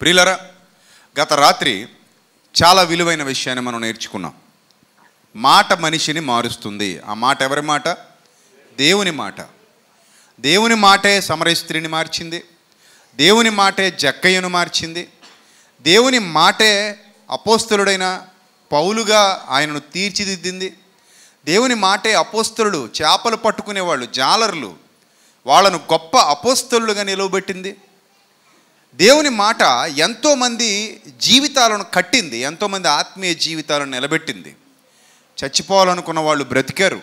ప్రియులరా గత రాత్రి చాలా విలువైన విషయాన్ని మనం నేర్చుకున్నాం మాట మనిషిని మారుస్తుంది ఆ మాట ఎవరి మాట దేవుని మాట దేవుని మాటే సమరస్త్రిని మార్చింది దేవుని మాటే జక్కయ్యను మార్చింది దేవుని మాటే అపోస్తలుడైన పౌలుగా ఆయనను తీర్చిదిద్దింది దేవుని మాటే అపోస్తలుడు చేపలు పట్టుకునేవాళ్ళు జాలర్లు వాళ్ళను గొప్ప అపోస్తలుగా నిలవబెట్టింది దేవుని మాట ఎంతోమంది జీవితాలను కట్టింది ఎంతోమంది ఆత్మీయ జీవితాలను నిలబెట్టింది చచ్చిపోవాలనుకున్న వాళ్ళు బ్రతికారు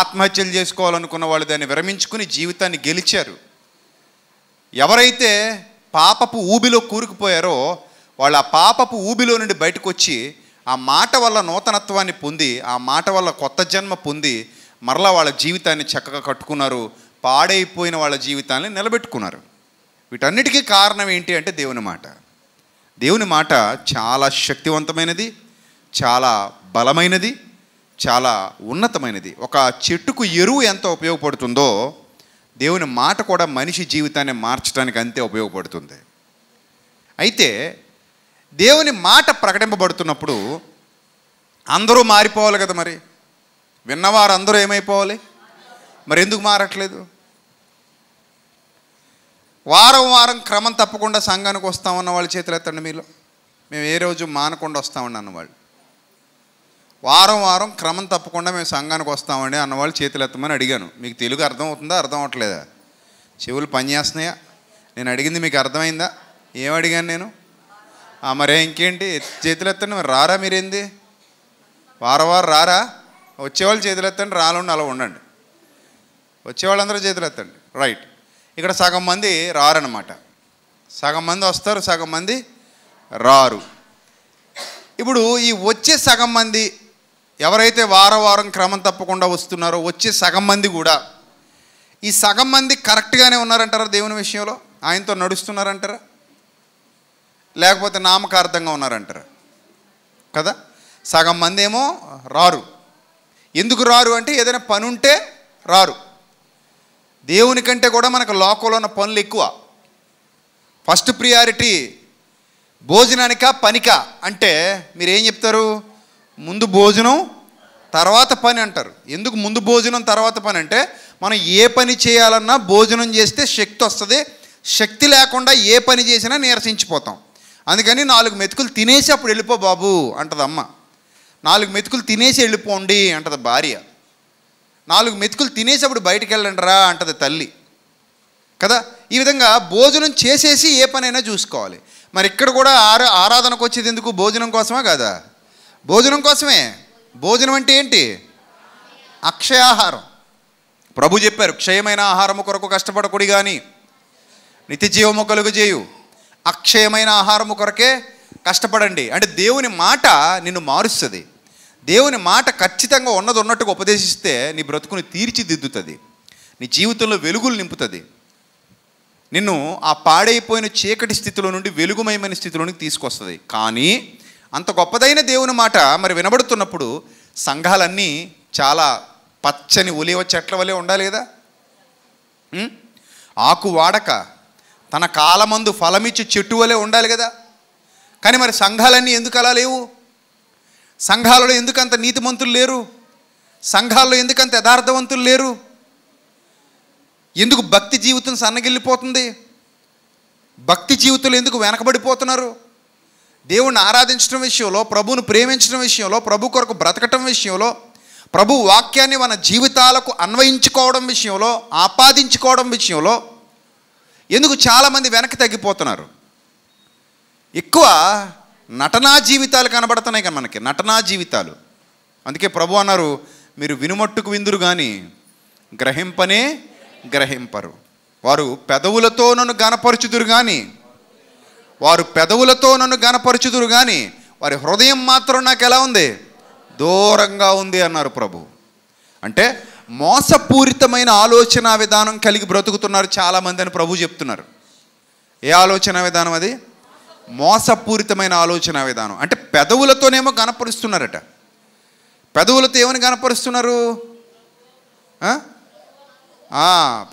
ఆత్మహత్యలు చేసుకోవాలనుకున్న వాళ్ళు దాన్ని విరమించుకుని జీవితాన్ని గెలిచారు ఎవరైతే పాపపు ఊబిలో కూరుకుపోయారో వాళ్ళు ఆ పాపపు ఊబిలో నుండి బయటకు వచ్చి ఆ మాట వల్ల నూతనత్వాన్ని పొంది ఆ మాట వల్ల కొత్త జన్మ పొంది మరలా వాళ్ళ జీవితాన్ని చక్కగా కట్టుకున్నారు పాడైపోయిన వాళ్ళ జీవితాన్ని నిలబెట్టుకున్నారు వీటన్నిటికీ కారణం ఏంటి అంటే దేవుని మాట దేవుని మాట చాలా శక్తివంతమైనది చాలా బలమైనది చాలా ఉన్నతమైనది ఒక చెట్టుకు ఎరువు ఎంత ఉపయోగపడుతుందో దేవుని మాట కూడా మనిషి జీవితాన్ని మార్చడానికి అంతే ఉపయోగపడుతుంది అయితే దేవుని మాట ప్రకటింపబడుతున్నప్పుడు అందరూ మారిపోవాలి కదా మరి విన్నవారు అందరూ ఏమైపోవాలి మరి ఎందుకు మారట్లేదు వారం వారం క్రమం తప్పకుండా సంఘానికి వస్తామన్న వాళ్ళ చేతులు ఎత్తండి మీలో మేము ఏ రోజు మానకుండా వస్తామండి అన్నవాళ్ళు వారం వారం క్రమం తప్పకుండా మేము సంఘానికి వస్తామండి అన్నవాళ్ళు చేతులు ఎత్తమని అడిగాను మీకు తెలుగు అర్థం అవుతుందా అర్థం అవట్లేదా చెవులు పనిచేస్తున్నాయా నేను అడిగింది మీకు అర్థమైందా ఏం అడిగాను నేను మరే ఇంకేంటి చేతులు ఎత్తండి మరి రారా మీరేంది వారం వారం రారా వచ్చేవాళ్ళు చేతులు ఎత్తండి రాలండి అలా ఉండండి వచ్చేవాళ్ళందరూ చేతులు ఎత్తండి రైట్ ఇక్కడ సగం మంది రారనమాట సగం మంది వస్తారు సగం మంది రారు ఇప్పుడు ఈ వచ్చే సగం మంది ఎవరైతే వారం వారం క్రమం తప్పకుండా వస్తున్నారో వచ్చే సగం మంది కూడా ఈ సగం మంది కరెక్ట్గానే ఉన్నారంటారా దేవుని విషయంలో ఆయనతో నడుస్తున్నారంటారా లేకపోతే నామకార్థంగా ఉన్నారంటారా కదా సగం మంది ఏమో రారు ఎందుకు రారు అంటే ఏదైనా పని ఉంటే రారు దేవుని కంటే కూడా మనకు లోకంలో ఉన్న పనులు ఎక్కువ ఫస్ట్ ప్రియారిటీ భోజనానికా పనికా అంటే మీరు ఏం చెప్తారు ముందు భోజనం తర్వాత పని అంటారు ఎందుకు ముందు భోజనం తర్వాత పని అంటే మనం ఏ పని చేయాలన్నా భోజనం చేస్తే శక్తి వస్తుంది శక్తి లేకుండా ఏ పని చేసినా నీరసించిపోతాం అందుకని నాలుగు మెతుకులు తినేసి అప్పుడు వెళ్ళిపో బాబు అంటదమ్మ నాలుగు మెతుకులు తినేసి వెళ్ళిపోండి అంటది భార్య నాలుగు మెతుకులు తినేసేప్పుడు బయటికి వెళ్ళండి రా అంటది తల్లి కదా ఈ విధంగా భోజనం చేసేసి ఏ పనైనా చూసుకోవాలి మరి ఇక్కడ కూడా ఆరా ఆరాధనకు వచ్చేది ఎందుకు భోజనం కోసమా కదా భోజనం కోసమే భోజనం అంటే ఏంటి అక్షయాహారం ప్రభు చెప్పారు క్షయమైన ఆహారము కొరకు కష్టపడకూడి కానీ నిత్య జీవము కలుగు చేయు అక్షయమైన ఆహారము కొరకే కష్టపడండి అంటే దేవుని మాట నిన్ను మారుస్తుంది దేవుని మాట ఖచ్చితంగా ఉన్నది ఉన్నట్టుగా ఉపదేశిస్తే నీ బ్రతుకుని తీర్చిదిద్దుతుంది నీ జీవితంలో వెలుగులు నింపుతుంది నిన్ను ఆ పాడైపోయిన చీకటి స్థితిలో నుండి వెలుగుమయమైన స్థితిలోనికి తీసుకొస్తుంది కానీ అంత గొప్పదైన దేవుని మాట మరి వినబడుతున్నప్పుడు సంఘాలన్నీ చాలా పచ్చని ఒలివ చెట్ల వలె ఉండాలి కదా ఆకు వాడక తన కాలమందు ఫలమిచ్చి చెట్టు వలె ఉండాలి కదా కానీ మరి సంఘాలన్నీ ఎందుకు అలా లేవు సంఘాలలో ఎందుకంత నీతిమంతులు లేరు సంఘాల్లో ఎందుకంత యథార్థవంతులు లేరు ఎందుకు భక్తి జీవితం సన్నగిల్లిపోతుంది భక్తి జీవితంలో ఎందుకు వెనకబడిపోతున్నారు దేవుణ్ణి ఆరాధించడం విషయంలో ప్రభువును ప్రేమించడం విషయంలో ప్రభు కొరకు బ్రతకటం విషయంలో ప్రభు వాక్యాన్ని మన జీవితాలకు అన్వయించుకోవడం విషయంలో ఆపాదించుకోవడం విషయంలో ఎందుకు చాలామంది వెనక్కి తగ్గిపోతున్నారు ఎక్కువ నటనా జీవితాలు కనబడుతున్నాయి కదా మనకి నటనా జీవితాలు అందుకే ప్రభు అన్నారు మీరు వినుమట్టుకు విందురు కానీ గ్రహింపనే గ్రహింపరు వారు పెదవులతో నన్ను గనపరుచుదురు కానీ వారు పెదవులతో నన్ను గనపరుచుదురు కానీ వారి హృదయం మాత్రం నాకు ఎలా ఉంది దూరంగా ఉంది అన్నారు ప్రభు అంటే మోసపూరితమైన ఆలోచన విధానం కలిగి బ్రతుకుతున్నారు చాలామంది అని ప్రభు చెప్తున్నారు ఏ ఆలోచన విధానం అది మోసపూరితమైన ఆలోచన విధానం అంటే పెదవులతోనేమో గనపరుస్తున్నారట పెదవులతో ఏమని గనపరుస్తున్నారు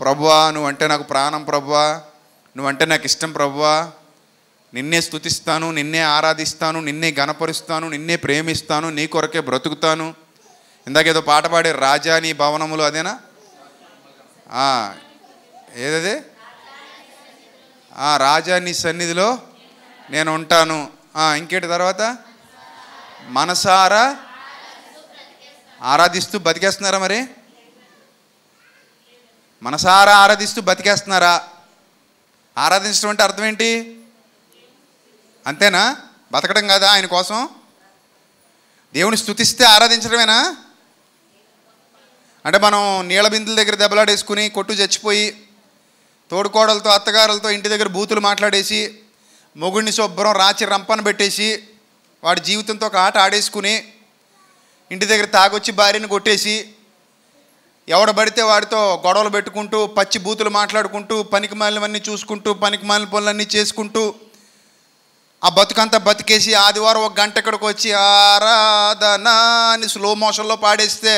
ప్రభువా నువ్వంటే నాకు ప్రాణం ప్రభువా నువ్వంటే నాకు ఇష్టం ప్రభువా నిన్నే స్థుతిస్తాను నిన్నే ఆరాధిస్తాను నిన్నే గణపరుస్తాను నిన్నే ప్రేమిస్తాను నీ కొరకే బ్రతుకుతాను ఇందాకేదో పాట పాడే రాజా నీ భవనములు అదేనా ఏదది రాజా నీ సన్నిధిలో నేను ఉంటాను ఇంకేటి తర్వాత మనసారా ఆరాధిస్తూ బతికేస్తున్నారా మరి మనసారా ఆరాధిస్తూ బతికేస్తున్నారా ఆరాధించడం అంటే అర్థం ఏంటి అంతేనా బతకడం కదా ఆయన కోసం దేవుని స్థుతిస్తే ఆరాధించడమేనా అంటే మనం నీళ్ళ బిందుల దగ్గర దెబ్బలాడేసుకుని కొట్టు చచ్చిపోయి తోడుకోడలతో అత్తగారులతో ఇంటి దగ్గర బూతులు మాట్లాడేసి మొగుడిని శుభ్రం రాచి రంపన పెట్టేసి వాడి జీవితంతో ఒక ఆట ఆడేసుకుని ఇంటి దగ్గర తాగొచ్చి భార్యను కొట్టేసి ఎవడ పడితే వాడితో గొడవలు పెట్టుకుంటూ పచ్చి బూతులు మాట్లాడుకుంటూ పనికి మాలినవన్నీ చూసుకుంటూ పనికి మాలిన పనులన్నీ చేసుకుంటూ ఆ బతుకంతా బతికేసి ఆదివారం ఒక గంట ఇక్కడికి వచ్చి ఆరాధన అని స్లో మోషన్లో పాడేస్తే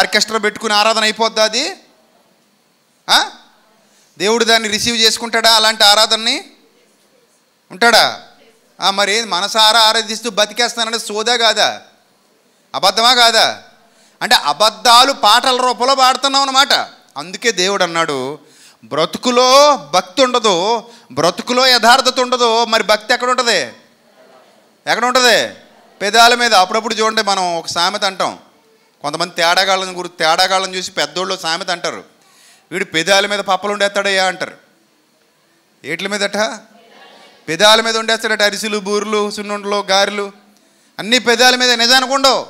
ఆర్కెస్ట్రా పెట్టుకుని ఆరాధన అయిపోద్ది అది దేవుడు దాన్ని రిసీవ్ చేసుకుంటాడా అలాంటి ఆరాధనని ఉంటాడా మరి మనసారా ఆరాధిస్తూ బతికేస్తానంటే సోదా కాదా అబద్ధమా కాదా అంటే అబద్ధాలు పాటల రూపంలో పాడుతున్నాం అన్నమాట అందుకే దేవుడు అన్నాడు బ్రతుకులో భక్తి ఉండదు బ్రతుకులో యథార్థత ఉండదు మరి భక్తి ఎక్కడ ఉంటుంది ఎక్కడ ఉంటుంది పెదాల మీద అప్పుడప్పుడు చూడండి మనం ఒక సామెత అంటాం కొంతమంది తేడాగాళ్ళని గురి తేడాగాళ్ళని చూసి పెద్దోళ్ళు సామెత అంటారు వీడు పెదాల మీద పప్పలు ఉండేస్తాడయ్యా అంటారు ఏట్ల మీదట పెదాల మీద ఉండేస్తాడట అరిసెలు బూర్లు సున్నుండలు గారెలు అన్నీ పెదాల మీద నిజానికి ఉండవు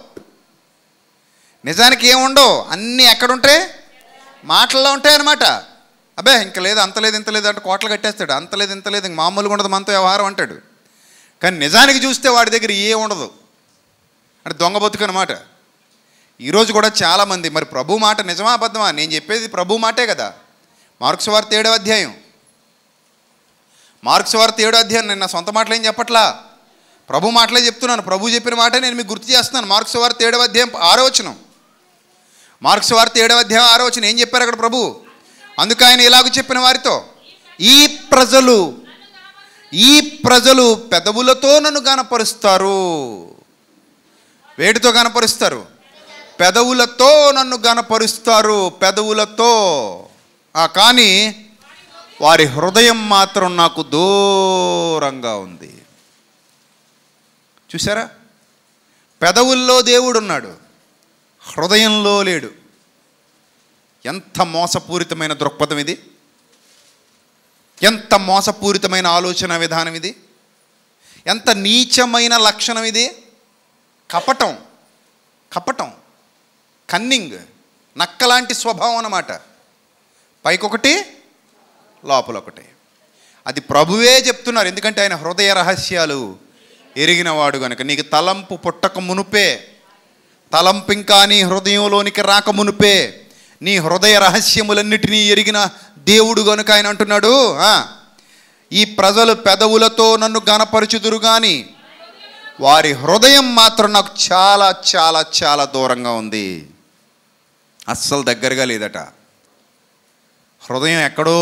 నిజానికి ఏముండవు అన్నీ ఎక్కడుంటాయి మాటల్లో ఉంటాయి అనమాట అబ్బే ఇంక లేదు అంత లేదు ఇంత లేదు అంటే కోట్లు కట్టేస్తాడు అంత లేదు ఇంత లేదు ఇంక మామూలుగా ఉండదు మనతో వ్యవహారం అంటాడు కానీ నిజానికి చూస్తే వాడి దగ్గర ఏ ఉండదు అంటే దొంగ బతుకు అనమాట ఈరోజు కూడా చాలామంది మరి ప్రభు మాట నిజమా అబద్ధమా నేను చెప్పేది ప్రభు మాటే కదా మార్క్స్ వార్త ఏడవ అధ్యాయం మార్క్స్ వార్త ఏడో అధ్యాయం నేను నా సొంత మాటలు ఏం చెప్పట్లా ప్రభు మాటలే చెప్తున్నాను ప్రభు చెప్పిన మాటే నేను మీకు గుర్తు చేస్తున్నాను మార్క్స్ వార్త ఏడవ అధ్యాయం ఆరోచనం మార్క్స్ వార్త ఏడవ అధ్యాయం ఆరోచన ఏం చెప్పారు అక్కడ ప్రభు అందుకు ఆయన ఇలాగ చెప్పిన వారితో ఈ ప్రజలు ఈ ప్రజలు పెదవులతో నన్ను గనపరుస్తారు వేటితో గనపరుస్తారు పెదవులతో నన్ను గనపరుస్తారు పెదవులతో కానీ వారి హృదయం మాత్రం నాకు దూరంగా ఉంది చూసారా పెదవుల్లో దేవుడున్నాడు హృదయంలో లేడు ఎంత మోసపూరితమైన దృక్పథం ఇది ఎంత మోసపూరితమైన ఆలోచన విధానం ఇది ఎంత నీచమైన లక్షణం ఇది కపటం కపటం కన్నింగ్ నక్కలాంటి స్వభావం అన్నమాట పైకొకటి లోపల ఒకటే అది ప్రభువే చెప్తున్నారు ఎందుకంటే ఆయన హృదయ రహస్యాలు ఎరిగినవాడు కనుక నీకు తలంపు పుట్టక మునుపే తలంపు ఇంకా నీ హృదయంలోనికి రాక మునుపే నీ హృదయ రహస్యములన్నిటినీ ఎరిగిన దేవుడు కనుక ఆయన అంటున్నాడు ఈ ప్రజలు పెదవులతో నన్ను గనపరచుదురు కానీ వారి హృదయం మాత్రం నాకు చాలా చాలా చాలా దూరంగా ఉంది అస్సలు దగ్గరగా లేదట హృదయం ఎక్కడో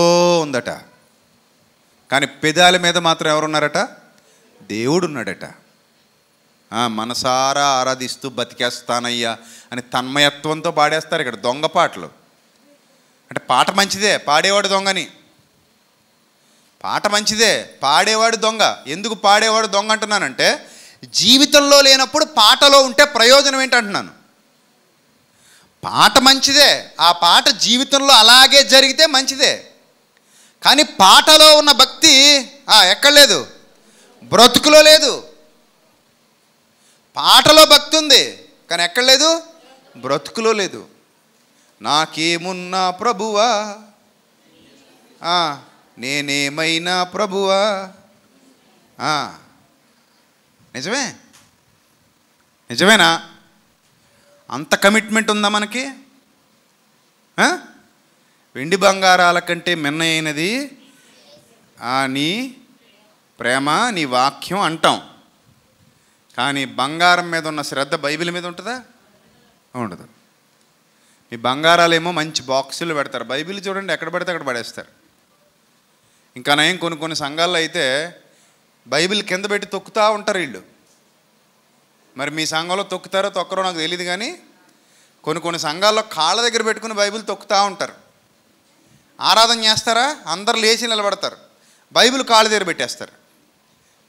ఉందట కానీ పెదాల మీద మాత్రం ఎవరున్నారట దేవుడు ఉన్నాడట మనసారా ఆరాధిస్తూ బతికేస్తానయ్యా అని తన్మయత్వంతో పాడేస్తారు ఇక్కడ దొంగ పాటలు అంటే పాట మంచిదే పాడేవాడు దొంగని పాట మంచిదే పాడేవాడు దొంగ ఎందుకు పాడేవాడు దొంగ అంటున్నానంటే జీవితంలో లేనప్పుడు పాటలో ఉంటే ప్రయోజనం ఏంటంటున్నాను పాట మంచిదే ఆ పాట జీవితంలో అలాగే జరిగితే మంచిదే కానీ పాటలో ఉన్న భక్తి ఎక్కడ లేదు బ్రతుకులో లేదు పాటలో భక్తి ఉంది కానీ ఎక్కడ లేదు బ్రతుకులో లేదు నాకేమున్నా ప్రభువా నేనేమైనా ప్రభువా నిజమే నిజమేనా అంత కమిట్మెంట్ ఉందా మనకి వెండి బంగారాల కంటే మిన్న అయినది నీ ప్రేమ నీ వాక్యం అంటాం కానీ బంగారం మీద ఉన్న శ్రద్ధ బైబిల్ మీద ఉంటుందా ఉండదు మీ బంగారాలేమో మంచి బాక్సులు పెడతారు బైబిల్ చూడండి ఎక్కడ పడితే అక్కడ పడేస్తారు ఇంకా నయం కొన్ని కొన్ని సంఘాల్లో అయితే బైబిల్ కింద పెట్టి తొక్కుతూ ఉంటారు వీళ్ళు మరి మీ సంఘంలో తొక్కుతారో తొక్కరో నాకు తెలియదు కానీ కొన్ని కొన్ని సంఘాల్లో కాళ్ళ దగ్గర పెట్టుకుని బైబిల్ తొక్కుతూ ఉంటారు ఆరాధన చేస్తారా అందరు లేచి నిలబడతారు బైబిల్ కాళ్ళ దగ్గర పెట్టేస్తారు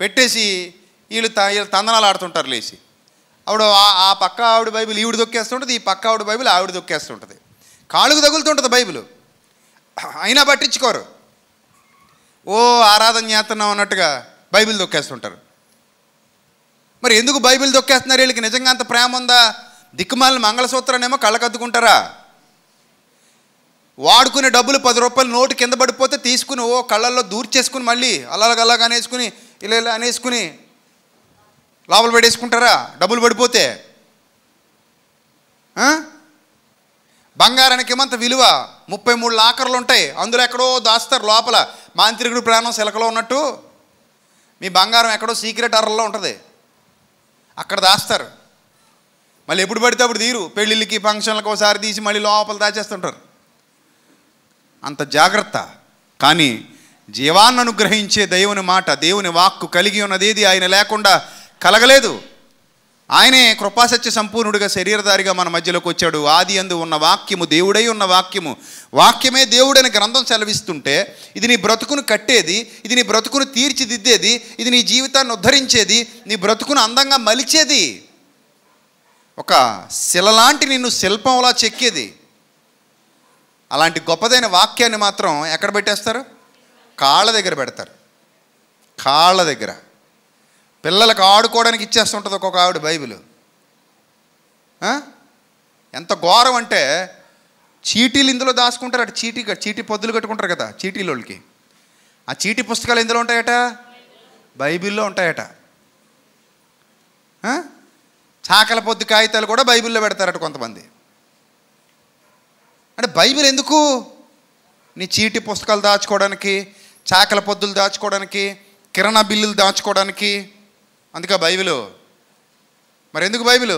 పెట్టేసి వీళ్ళు త వీళ్ళు తందనాలు ఆడుతుంటారు లేచి ఆవిడ ఆ పక్క ఆవిడ బైబిల్ ఈవిడ దొక్కేస్తుంటుంది ఈ పక్క ఆవిడ బైబిల్ ఆవిడ దొక్కేస్తుంటుంది కాళ్ళకు తగులుతుంటుంది బైబిల్ అయినా పట్టించుకోరు ఓ ఆరాధన చేస్తున్నాం అన్నట్టుగా బైబిల్ దొక్కేస్తుంటారు మరి ఎందుకు బైబిల్ దొక్కేస్తున్నారు వీళ్ళకి నిజంగా అంత ప్రేమ ఉందా దిక్కుమాలిన మంగళసూత్రాన్నేమో కళ్ళకద్దుకుంటారా వాడుకునే డబ్బులు పది రూపాయలు నోటు కింద పడిపోతే తీసుకుని ఓ కళ్ళల్లో దూర్ చేసుకుని మళ్ళీ అలాగలాగా అనేసుకుని ఇలా ఇలా అనేసుకుని లోపల పడేసుకుంటారా డబ్బులు పడిపోతే బంగారానికి ఏమంత విలువ ముప్పై మూడు లాకర్లు ఉంటాయి అందులో ఎక్కడో దాస్తారు లోపల మాంత్రికుడు ప్రాణం శిలకలో ఉన్నట్టు మీ బంగారం ఎక్కడో సీక్రెట్ అరల్లో ఉంటుంది అక్కడ దాస్తారు మళ్ళీ ఎప్పుడు పడితే అప్పుడు తీరు పెళ్ళిళ్ళకి ఫంక్షన్లకు ఒకసారి తీసి మళ్ళీ లోపల దాచేస్తుంటారు అంత జాగ్రత్త కానీ జీవాన్ని అనుగ్రహించే దేవుని మాట దేవుని వాక్కు కలిగి ఉన్నదేది ఆయన లేకుండా కలగలేదు ఆయనే కృపాసత్య సంపూర్ణుడిగా శరీరధారిగా మన మధ్యలోకి వచ్చాడు ఆది అందు ఉన్న వాక్యము దేవుడై ఉన్న వాక్యము వాక్యమే దేవుడని గ్రంథం సెలవిస్తుంటే ఇది నీ బ్రతుకును కట్టేది ఇది నీ బ్రతుకును తీర్చిదిద్దేది ఇది నీ జీవితాన్ని ఉద్ధరించేది నీ బ్రతుకును అందంగా మలిచేది ఒక శిలలాంటి నిన్ను శిల్పంలా చెక్కేది అలాంటి గొప్పదైన వాక్యాన్ని మాత్రం ఎక్కడ పెట్టేస్తారు కాళ్ళ దగ్గర పెడతారు కాళ్ళ దగ్గర పిల్లలకు ఆడుకోవడానికి ఇచ్చేస్తుంటుంది ఒక్కొక్క ఆవిడ బైబిల్ ఎంత ఘోరం అంటే చీటీలు ఇందులో దాచుకుంటారు అటు చీటీ చీటీ పొద్దులు కట్టుకుంటారు కదా చీటీలోళ్ళకి ఆ చీటీ పుస్తకాలు ఎందులో ఉంటాయట బైబిల్లో ఉంటాయట చాకల పొద్దు కాగితాలు కూడా బైబిల్లో పెడతారట కొంతమంది అంటే బైబిల్ ఎందుకు నీ చీటీ పుస్తకాలు దాచుకోవడానికి చాకల పొద్దులు దాచుకోవడానికి కిరణ బిల్లులు దాచుకోవడానికి అందుకే బైబిలు మరి ఎందుకు బైబిలు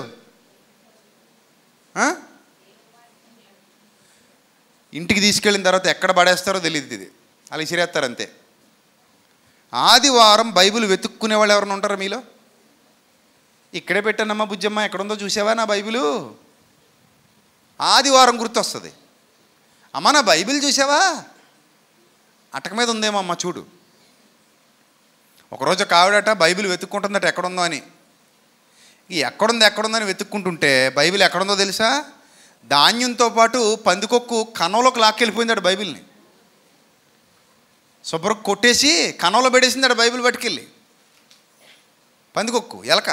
ఇంటికి తీసుకెళ్ళిన తర్వాత ఎక్కడ పడేస్తారో తెలియదు ఇది అలా ఇసిరేస్తారు అంతే ఆదివారం బైబిల్ వెతుక్కునే వాళ్ళు ఎవరైనా ఉంటారా మీలో ఇక్కడే పెట్టానమ్మా బుజ్జమ్మ ఎక్కడుందో చూసావా నా బైబిలు ఆదివారం గుర్తొస్తుంది అమ్మ నా బైబిల్ చూసావా అటక మీద ఉందేమో అమ్మ చూడు ఒకరోజు కావిడట బైబిల్ వెతుక్కుంటుందట ఎక్కడుందో అని ఈ ఎక్కడుందో ఎక్కడుందని వెతుక్కుంటుంటే బైబిల్ ఎక్కడుందో తెలుసా ధాన్యంతో పాటు పందికొక్కు కనంలోకి లాక్కెళ్ళిపోయిందట బైబిల్ని శుభ్రం కొట్టేసి కనంలో పెట్టేసిందట బైబిల్ పట్టుకెళ్ళి పందికొక్కు ఎలక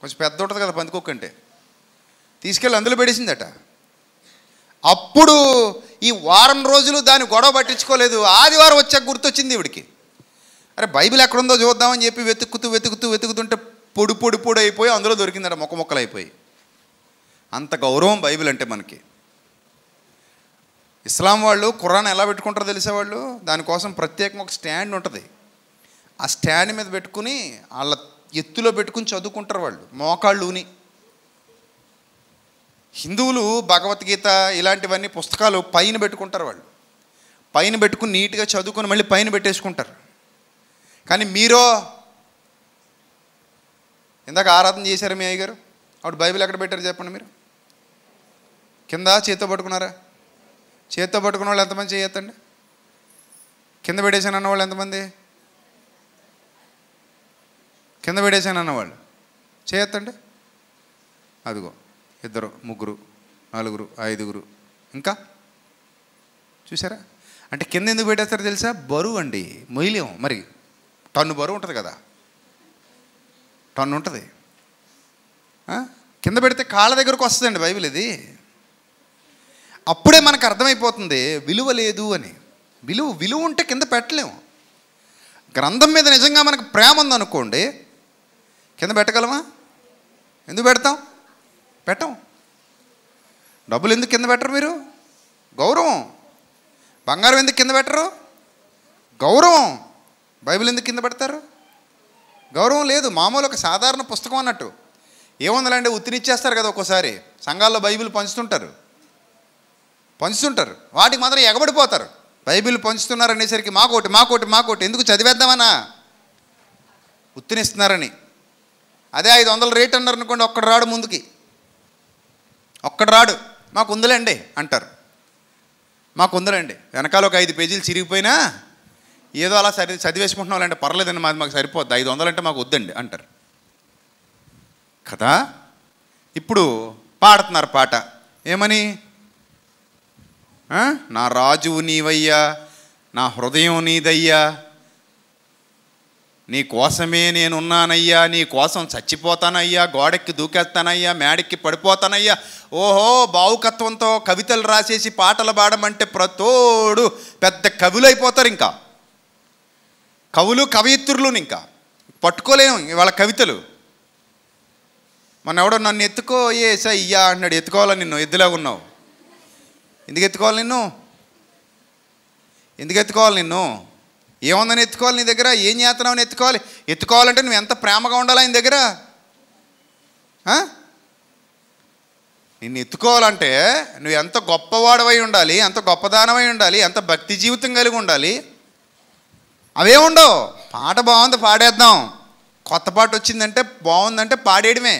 కొంచెం పెద్ద ఉంటుంది కదా పందికొక్కు అంటే తీసుకెళ్ళి అందులో పెడేసిందట అప్పుడు ఈ వారం రోజులు దాన్ని గొడవ పట్టించుకోలేదు ఆదివారం వచ్చాక గుర్తొచ్చింది ఇవిడికి అరే బైబిల్ ఎక్కడుందో చూద్దామని చెప్పి వెతుక్కుతూ వెతుకుతూ వెతుకుతుంటే పొడి పొడి పొడి అయిపోయి అందులో దొరికిందట మొక్క మొక్కలు అయిపోయి అంత గౌరవం బైబిల్ అంటే మనకి ఇస్లాం వాళ్ళు కురాన్ ఎలా పెట్టుకుంటారో తెలిసేవాళ్ళు దానికోసం ప్రత్యేకంగా ఒక స్టాండ్ ఉంటుంది ఆ స్టాండ్ మీద పెట్టుకుని వాళ్ళ ఎత్తులో పెట్టుకుని చదువుకుంటారు వాళ్ళు మోకాళ్ళుని హిందువులు భగవద్గీత ఇలాంటివన్నీ పుస్తకాలు పైన పెట్టుకుంటారు వాళ్ళు పైన పెట్టుకుని నీట్గా చదువుకొని మళ్ళీ పైన పెట్టేసుకుంటారు కానీ మీరో ఇందాక ఆరాధన చేశారు మీ అయ్యగారు ఆవిడ బైబిల్ ఎక్కడ పెట్టారు చెప్పండి మీరు కింద చేత్తో పట్టుకున్నారా చేత్తో పట్టుకున్న వాళ్ళు ఎంతమంది చేయొద్దండి కింద పెట్టేశాను అన్నవాళ్ళు ఎంతమంది కింద పెట్టేశాను అన్నవాళ్ళు చేయొద్దండి అదిగో ఇద్దరు ముగ్గురు నలుగురు ఐదుగురు ఇంకా చూసారా అంటే కింద ఎందుకు పెట్టేస్తారో తెలుసా బరువు అండి మొయిలేము మరి టన్ను బరువు ఉంటుంది కదా టన్ను ఉంటుంది కింద పెడితే కాళ్ళ దగ్గరకు వస్తుందండి బైబిల్ ఇది అప్పుడే మనకు అర్థమైపోతుంది విలువ లేదు అని విలువ విలువ ఉంటే కింద పెట్టలేము గ్రంథం మీద నిజంగా మనకు ప్రేమ ఉందనుకోండి కింద పెట్టగలమా ఎందుకు పెడతాం పెట్టం డబ్బులు ఎందుకు కింద పెట్టరు మీరు గౌరవం బంగారం ఎందుకు కింద పెట్టరు గౌరవం బైబిల్ ఎందుకు కింద పడతారు గౌరవం లేదు మామూలు ఒక సాధారణ పుస్తకం అన్నట్టు ఏముందంటే ఉత్తినిచ్చేస్తారు కదా ఒక్కోసారి సంఘాల్లో బైబిల్ పంచుతుంటారు పంచుతుంటారు వాటికి మాత్రం ఎగబడిపోతారు బైబిల్ పంచుతున్నారు అనేసరికి మాకోటి మాకోటి మాకోటి ఎందుకు చదివేద్దామన్నా ఉత్తినిస్తున్నారని అదే ఐదు వందల రేట్ అన్నారు అనుకోండి ఒక్కడు రాడు ముందుకి ఒక్కడు రాడు మాకు ఉందిలేండి అంటారు మాకు ఉందిలేండి వెనకాల ఒక ఐదు పేజీలు చిరిగిపోయినా ఏదో అలా చదివి చదివేసుకుంటున్న అంటే పర్లేదండి మాది మాకు సరిపోద్ది ఐదు వందలంటే మాకు వద్దండి అంటారు కదా ఇప్పుడు పాడుతున్నారు పాట ఏమని నా రాజువు నీవయ్యా నా హృదయం నీదయ్యా నీ కోసమే నేనున్నానయ్యా నీ కోసం చచ్చిపోతానయ్యా గోడెక్కి దూకేస్తానయ్యా మేడెక్కి పడిపోతానయ్యా ఓహో భావుకత్వంతో కవితలు రాసేసి పాటలు పాడమంటే ప్రతోడు పెద్ద కవులైపోతారు ఇంకా కవులు కవయిత్రులు ఇంకా పట్టుకోలేము వాళ్ళ కవితలు మన ఎవడో నన్ను ఎత్తుకో ఏసా ఇయ్యా అన్నాడు ఎత్తుకోవాలా నిన్ను ఎద్దులా ఉన్నావు ఎందుకు ఎత్తుకోవాలి నిన్ను ఎందుకు ఎత్తుకోవాలి నిన్ను ఏముందని ఎత్తుకోవాలి నీ దగ్గర ఏం అని ఎత్తుకోవాలి ఎత్తుకోవాలంటే నువ్వు ఎంత ప్రేమగా ఉండాలి ఆయన దగ్గర నిన్ను ఎత్తుకోవాలంటే నువ్వు ఎంత గొప్పవాడవై ఉండాలి ఎంత గొప్పదానమై ఉండాలి ఎంత భక్తి జీవితం కలిగి ఉండాలి అవేముండవు పాట బాగుంది పాడేద్దాం కొత్త పాట వచ్చిందంటే బాగుందంటే పాడేయడమే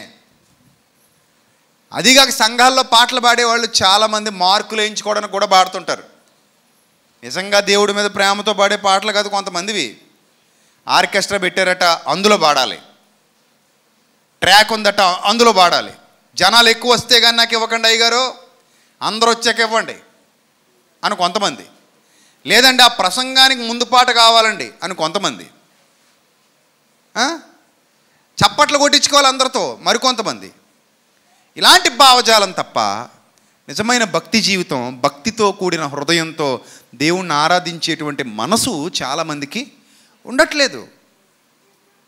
అదిగాక సంఘాల్లో పాటలు పాడేవాళ్ళు చాలామంది మార్కులు వేయించుకోవడానికి కూడా పాడుతుంటారు నిజంగా దేవుడి మీద ప్రేమతో పాడే పాటలు కాదు కొంతమందివి ఆర్కెస్ట్రా పెట్టారట అందులో పాడాలి ట్రాక్ ఉందట అందులో పాడాలి జనాలు ఎక్కువ వస్తే కానీ నాకు ఇవ్వకండి అయ్యగారు అందరూ వచ్చాక ఇవ్వండి అని కొంతమంది లేదండి ఆ ప్రసంగానికి ముందు పాట కావాలండి అని కొంతమంది చప్పట్లు కొట్టించుకోవాలి అందరితో మరికొంతమంది ఇలాంటి భావజాలం తప్ప నిజమైన భక్తి జీవితం భక్తితో కూడిన హృదయంతో దేవుణ్ణి ఆరాధించేటువంటి మనసు చాలామందికి ఉండట్లేదు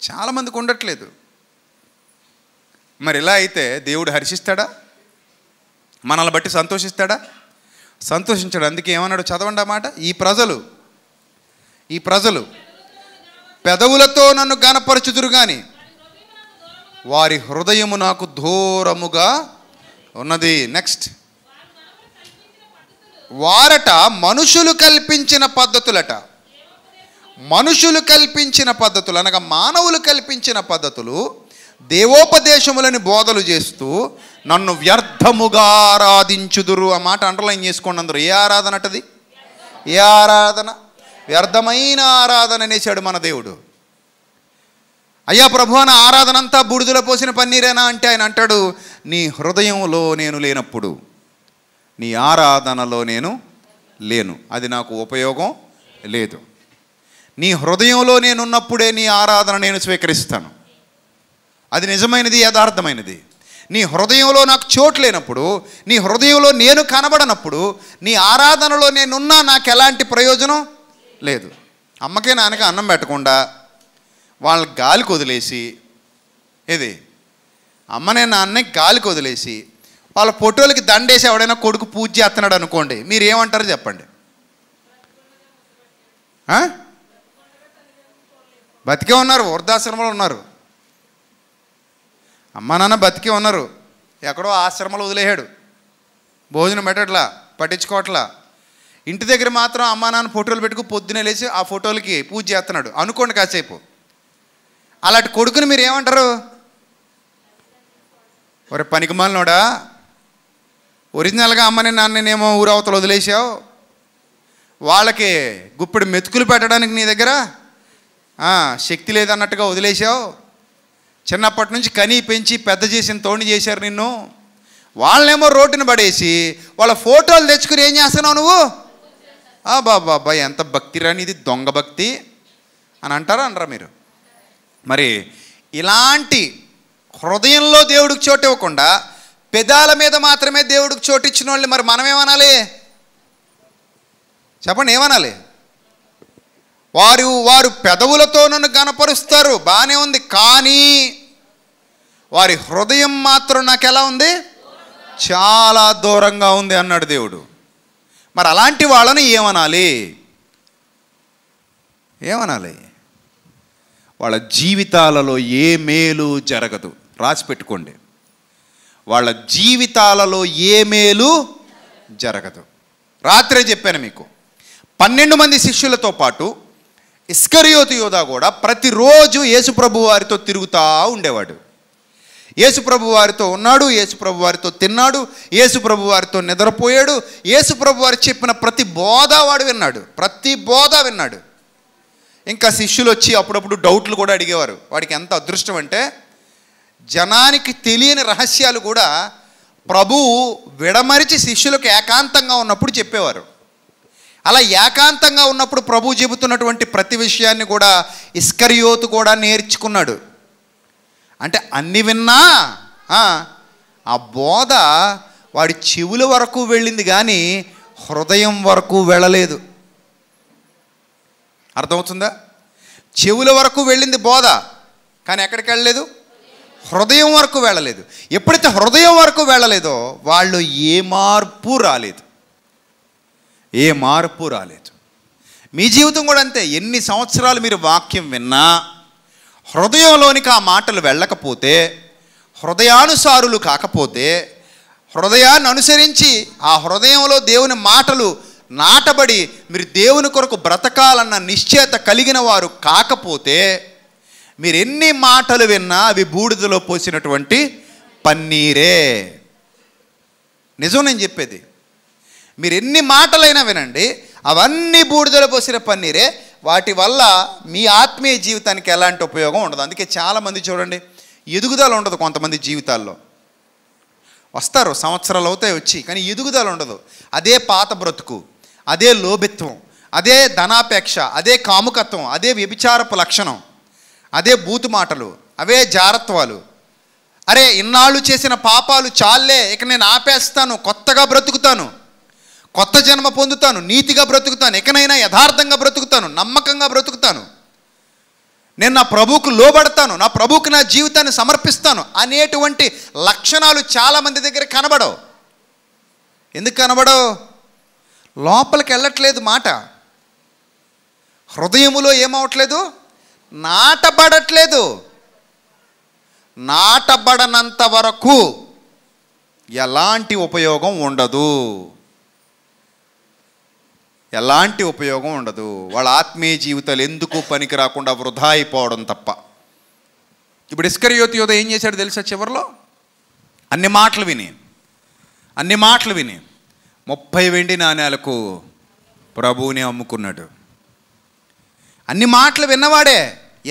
చాలామందికి ఉండట్లేదు మరి ఇలా అయితే దేవుడు హర్షిస్తాడా మనల్ని బట్టి సంతోషిస్తాడా సంతోషించాడు అందుకే ఏమన్నాడు చదవండి మాట ఈ ప్రజలు ఈ ప్రజలు పెదవులతో నన్ను గనపరచుదురు కానీ వారి హృదయము నాకు దూరముగా ఉన్నది నెక్స్ట్ వారట మనుషులు కల్పించిన పద్ధతులట మనుషులు కల్పించిన పద్ధతులు అనగా మానవులు కల్పించిన పద్ధతులు దేవోపదేశములని బోధలు చేస్తూ నన్ను వ్యర్థముగా ఆరాధించుదురు ఆ మాట అండర్లైన్ చేసుకోండి అందరూ ఏ ఆరాధన అటది ఏ ఆరాధన వ్యర్థమైన ఆరాధన అనేసాడు మన దేవుడు అయ్యా ప్రభు అని ఆరాధన అంతా బుడిదల పోసిన పన్నీరేనా అంటే ఆయన అంటాడు నీ హృదయంలో నేను లేనప్పుడు నీ ఆరాధనలో నేను లేను అది నాకు ఉపయోగం లేదు నీ హృదయంలో నేనున్నప్పుడే నీ ఆరాధన నేను స్వీకరిస్తాను అది నిజమైనది యథార్థమైనది నీ హృదయంలో నాకు చోటు లేనప్పుడు నీ హృదయంలో నేను కనబడనప్పుడు నీ ఆరాధనలో నేనున్నా నాకు ఎలాంటి ప్రయోజనం లేదు అమ్మకే నాన్నకి అన్నం పెట్టకుండా వాళ్ళ గాలి వదిలేసి ఏది అమ్మనే నాన్నే గాలి వదిలేసి వాళ్ళ ఫోటోలకి దండేసి ఎవడైనా కొడుకు పూజ చేస్తున్నాడు అనుకోండి మీరు ఏమంటారు చెప్పండి బతికే ఉన్నారు వృద్ధాశ్రమంలో ఉన్నారు అమ్మ నాన్న బతికి ఉన్నారు ఎక్కడో ఆశ్రమలు వదిలేయాడు భోజనం పెట్టట్లా పట్టించుకోవట్లా ఇంటి దగ్గర మాత్రం అమ్మా నాన్న ఫోటోలు పెట్టుకు పొద్దునే లేచి ఆ ఫోటోలకి పూజ చేస్తున్నాడు అనుకోండి కాసేపు అలాంటి కొడుకుని మీరు ఏమంటారు ఒరే మాలినోడా ఒరిజినల్గా అమ్మని నాన్ననేమో ఊరవతలు వదిలేసావు వాళ్ళకి గుప్పుడు మెతుకులు పెట్టడానికి నీ దగ్గర శక్తి లేదన్నట్టుగా వదిలేసావు చిన్నప్పటి నుంచి కని పెంచి పెద్ద చేసిన తోణి చేశారు నిన్ను వాళ్ళనేమో రోడ్డును పడేసి వాళ్ళ ఫోటోలు తెచ్చుకుని ఏం చేస్తున్నావు నువ్వు బాబా అబ్బాయి ఎంత భక్తి రాని ఇది దొంగ భక్తి అని అంటారా అనరా మీరు మరి ఇలాంటి హృదయంలో దేవుడికి చోటు ఇవ్వకుండా పెదాల మీద మాత్రమే దేవుడికి చోటు ఇచ్చిన వాళ్ళు మరి మనం ఏమనాలి చెప్పండి ఏమనాలి వారు వారు పెదవులతో నన్ను కనపరుస్తారు బాగానే ఉంది కానీ వారి హృదయం మాత్రం నాకు ఎలా ఉంది చాలా దూరంగా ఉంది అన్నాడు దేవుడు మరి అలాంటి వాళ్ళని ఏమనాలి ఏమనాలి వాళ్ళ జీవితాలలో ఏ మేలు జరగదు రాసి పెట్టుకోండి వాళ్ళ జీవితాలలో ఏ మేలు జరగదు రాత్రే చెప్పాను మీకు పన్నెండు మంది శిష్యులతో పాటు ఇస్కరియోతి యోధ కూడా ప్రతిరోజు యేసుప్రభు వారితో తిరుగుతూ ఉండేవాడు యేసుప్రభు వారితో ఉన్నాడు యేసుప్రభు వారితో తిన్నాడు యేసుప్రభు వారితో నిద్రపోయాడు యేసుప్రభు వారు చెప్పిన ప్రతి బోధ వాడు విన్నాడు ప్రతి బోధ విన్నాడు ఇంకా శిష్యులు వచ్చి అప్పుడప్పుడు డౌట్లు కూడా అడిగేవారు వాడికి ఎంత అదృష్టం అంటే జనానికి తెలియని రహస్యాలు కూడా ప్రభువు విడమరిచి శిష్యులకు ఏకాంతంగా ఉన్నప్పుడు చెప్పేవారు అలా ఏకాంతంగా ఉన్నప్పుడు ప్రభు చెబుతున్నటువంటి ప్రతి విషయాన్ని కూడా ఇస్కరియోతు కూడా నేర్చుకున్నాడు అంటే అన్ని విన్నా ఆ బోధ వాడి చెవుల వరకు వెళ్ళింది కానీ హృదయం వరకు వెళ్ళలేదు అర్థమవుతుందా చెవుల వరకు వెళ్ళింది బోధ కానీ ఎక్కడికి వెళ్ళలేదు హృదయం వరకు వెళ్ళలేదు ఎప్పుడైతే హృదయం వరకు వెళ్ళలేదో వాళ్ళు ఏ మార్పు రాలేదు ఏ మార్పు రాలేదు మీ జీవితం కూడా అంతే ఎన్ని సంవత్సరాలు మీరు వాక్యం విన్నా హృదయంలోనికి ఆ మాటలు వెళ్ళకపోతే హృదయానుసారులు కాకపోతే హృదయాన్ని అనుసరించి ఆ హృదయంలో దేవుని మాటలు నాటబడి మీరు దేవుని కొరకు బ్రతకాలన్న నిశ్చేత కలిగిన వారు కాకపోతే మీరు ఎన్ని మాటలు విన్నా అవి బూడిదలో పోసినటువంటి పన్నీరే నిజం నేను చెప్పేది మీరు ఎన్ని మాటలైనా వినండి అవన్నీ బూడిదలు పోసిన పన్నీరే వాటి వల్ల మీ ఆత్మీయ జీవితానికి ఎలాంటి ఉపయోగం ఉండదు అందుకే చాలామంది చూడండి ఎదుగుదల ఉండదు కొంతమంది జీవితాల్లో వస్తారు సంవత్సరాలు అవుతాయి వచ్చి కానీ ఎదుగుదల ఉండదు అదే పాత బ్రతుకు అదే లోభిత్వం అదే ధనాపేక్ష అదే కాముకత్వం అదే వ్యభిచారపు లక్షణం అదే బూతు మాటలు అవే జారత్వాలు అరే ఇన్నాళ్ళు చేసిన పాపాలు చాలే ఇక నేను ఆపేస్తాను కొత్తగా బ్రతుకుతాను కొత్త జన్మ పొందుతాను నీతిగా బ్రతుకుతాను ఎక్కనైనా యథార్థంగా బ్రతుకుతాను నమ్మకంగా బ్రతుకుతాను నేను నా ప్రభువుకు లోబడతాను నా ప్రభువుకు నా జీవితాన్ని సమర్పిస్తాను అనేటువంటి లక్షణాలు చాలామంది దగ్గర కనబడవు ఎందుకు కనబడవు లోపలికి వెళ్ళట్లేదు మాట హృదయములో ఏమవట్లేదు నాటబడట్లేదు నాటబడనంత వరకు ఎలాంటి ఉపయోగం ఉండదు ఎలాంటి ఉపయోగం ఉండదు వాళ్ళ ఆత్మీయ జీవితాలు ఎందుకు పనికి రాకుండా వృధా అయిపోవడం తప్ప ఇప్పుడు ఇస్కరియోతి యోధ ఏం చేశాడు తెలుసా చివరిలో అన్ని మాటలు విని అన్ని మాటలు విని ముప్పై వెండి నాణ్యాలకు ప్రభువుని అమ్ముకున్నాడు అన్ని మాటలు విన్నవాడే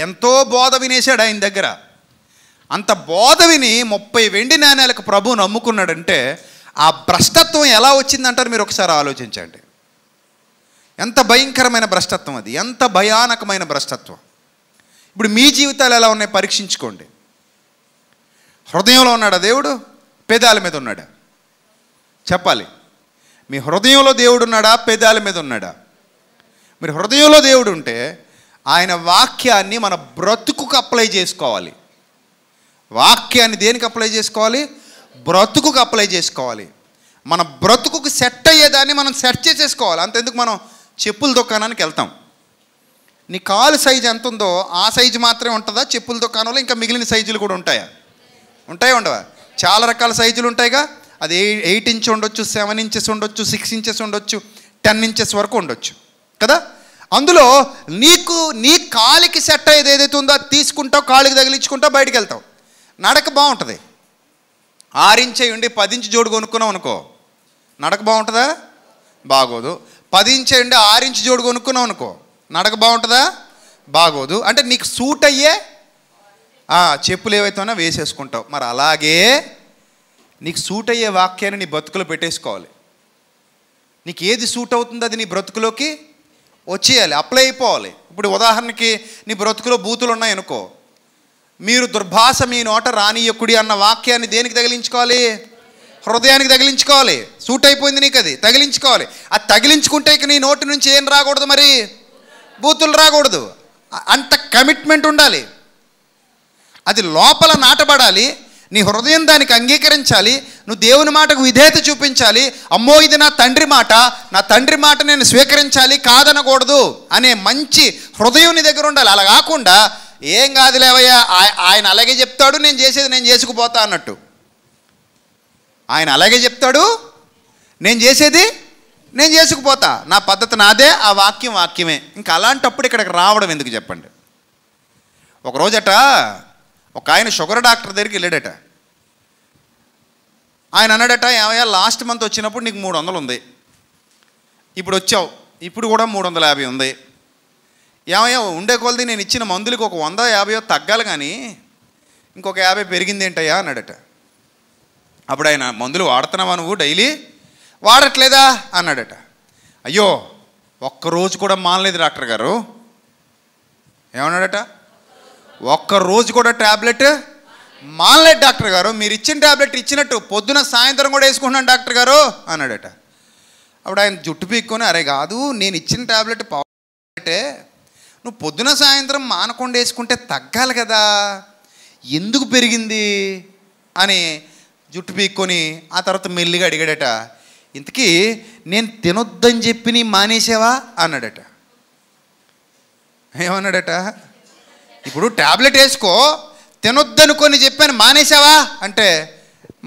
ఎంతో బోధ వినేశాడు ఆయన దగ్గర అంత బోధ విని ముప్పై వెండి నాణ్యాలకు ప్రభువుని అమ్ముకున్నాడంటే ఆ భ్రష్టత్వం ఎలా వచ్చిందంటారు మీరు ఒకసారి ఆలోచించండి ఎంత భయంకరమైన భ్రష్టత్వం అది ఎంత భయానకమైన భ్రష్టత్వం ఇప్పుడు మీ జీవితాలు ఎలా ఉన్నాయి పరీక్షించుకోండి హృదయంలో ఉన్నాడా దేవుడు పేదాల మీద ఉన్నాడా చెప్పాలి మీ హృదయంలో దేవుడు ఉన్నాడా పేదాల మీద ఉన్నాడా మీరు హృదయంలో దేవుడు ఉంటే ఆయన వాక్యాన్ని మన బ్రతుకుకు అప్లై చేసుకోవాలి వాక్యాన్ని దేనికి అప్లై చేసుకోవాలి బ్రతుకుకు అప్లై చేసుకోవాలి మన బ్రతుకుకు సెట్ అయ్యేదాన్ని మనం సెట్ చేసేసుకోవాలి అంతెందుకు మనం చెప్పుల దుకాణానికి వెళ్తాం నీ కాలు సైజు ఎంత ఉందో ఆ సైజు మాత్రమే ఉంటుందా చెప్పుల దుకాణంలో ఇంకా మిగిలిన సైజులు కూడా ఉంటాయా ఉంటాయా ఉండవా చాలా రకాల సైజులు ఉంటాయిగా అది ఎయిట్ ఇంచ్ ఉండొచ్చు సెవెన్ ఇంచెస్ ఉండొచ్చు సిక్స్ ఇంచెస్ ఉండొచ్చు టెన్ ఇంచెస్ వరకు ఉండొచ్చు కదా అందులో నీకు నీ కాలికి సెట్ అయ్యేది ఏదైతే ఉందో అది తీసుకుంటావు కాలికి తగిలించుకుంటావు బయటకు వెళ్తావు నడక బాగుంటుంది ఆరించే ఉండి పది ఇంచు జోడు కొనుక్కున్నావు అనుకో నడక బాగుంటుందా బాగోదు పది ఇంచ్ ఉండి ఆరు జోడు కొనుక్కున్నావు అనుకో నడక బాగుంటుందా బాగోదు అంటే నీకు సూట్ అయ్యే చెప్పులు ఏవైతేనో వేసేసుకుంటావు మరి అలాగే నీకు సూట్ అయ్యే వాక్యాన్ని నీ బ్రతుకులో పెట్టేసుకోవాలి నీకు ఏది సూట్ అవుతుందో అది నీ బ్రతుకులోకి వచ్చేయాలి అప్లై అయిపోవాలి ఇప్పుడు ఉదాహరణకి నీ బ్రతుకులో బూతులు ఉన్నాయనుకో మీరు దుర్భాష మీ నోట రానియకుడి అన్న వాక్యాన్ని దేనికి తగిలించుకోవాలి హృదయానికి తగిలించుకోవాలి సూట్ అయిపోయింది నీకు అది తగిలించుకోవాలి అది తగిలించుకుంటే ఇక నీ నోటి నుంచి ఏం రాకూడదు మరి బూతులు రాకూడదు అంత కమిట్మెంట్ ఉండాలి అది లోపల నాటబడాలి నీ హృదయం దానికి అంగీకరించాలి నువ్వు దేవుని మాటకు విధేయత చూపించాలి అమ్మో ఇది నా తండ్రి మాట నా తండ్రి మాట నేను స్వీకరించాలి కాదనకూడదు అనే మంచి హృదయం నీ దగ్గర ఉండాలి అలా కాకుండా ఏం లేవయ్యా ఆయన అలాగే చెప్తాడు నేను చేసేది నేను చేసుకుపోతా అన్నట్టు ఆయన అలాగే చెప్తాడు నేను చేసేది నేను చేసుకుపోతా నా పద్ధతి నాదే ఆ వాక్యం వాక్యమే ఇంకా అలాంటప్పుడు ఇక్కడికి రావడం ఎందుకు చెప్పండి ఒకరోజట ఒక ఆయన షుగర్ డాక్టర్ దగ్గరికి వెళ్ళాడట ఆయన అన్నాడట ఏమయ్యా లాస్ట్ మంత్ వచ్చినప్పుడు నీకు మూడు వందలు ఉంది ఇప్పుడు వచ్చావు ఇప్పుడు కూడా మూడు వందల యాభై ఉంది ఏమయ్యా ఉండే కొలది నేను ఇచ్చిన మందులకు ఒక వంద యాభై తగ్గాలి కానీ ఇంకొక యాభై పెరిగింది ఏంటయ్యా అన్నాడట అప్పుడు ఆయన మందులు వాడుతున్నావా నువ్వు డైలీ వాడట్లేదా అన్నాడట అయ్యో ఒక్కరోజు కూడా మానలేదు డాక్టర్ గారు ఏమన్నాడట ఒక్కరోజు కూడా ట్యాబ్లెట్ మానలేదు డాక్టర్ గారు మీరు ఇచ్చిన ట్యాబ్లెట్ ఇచ్చినట్టు పొద్దున సాయంత్రం కూడా వేసుకుంటున్నాను డాక్టర్ గారు అన్నాడట అప్పుడు ఆయన జుట్టు పీక్కొని అరే కాదు నేను ఇచ్చిన ట్యాబ్లెట్ పవర్టే నువ్వు పొద్దున సాయంత్రం మానకుండా వేసుకుంటే తగ్గాలి కదా ఎందుకు పెరిగింది అని జుట్టు పీక్కొని ఆ తర్వాత మెల్లిగా అడిగాడట ఇంతకీ నేను తినొద్దని చెప్పి నీ మానేసావా అన్నాడట ఏమన్నాడట ఇప్పుడు ట్యాబ్లెట్ వేసుకో తినొద్దనుకొని చెప్పాను మానేసావా అంటే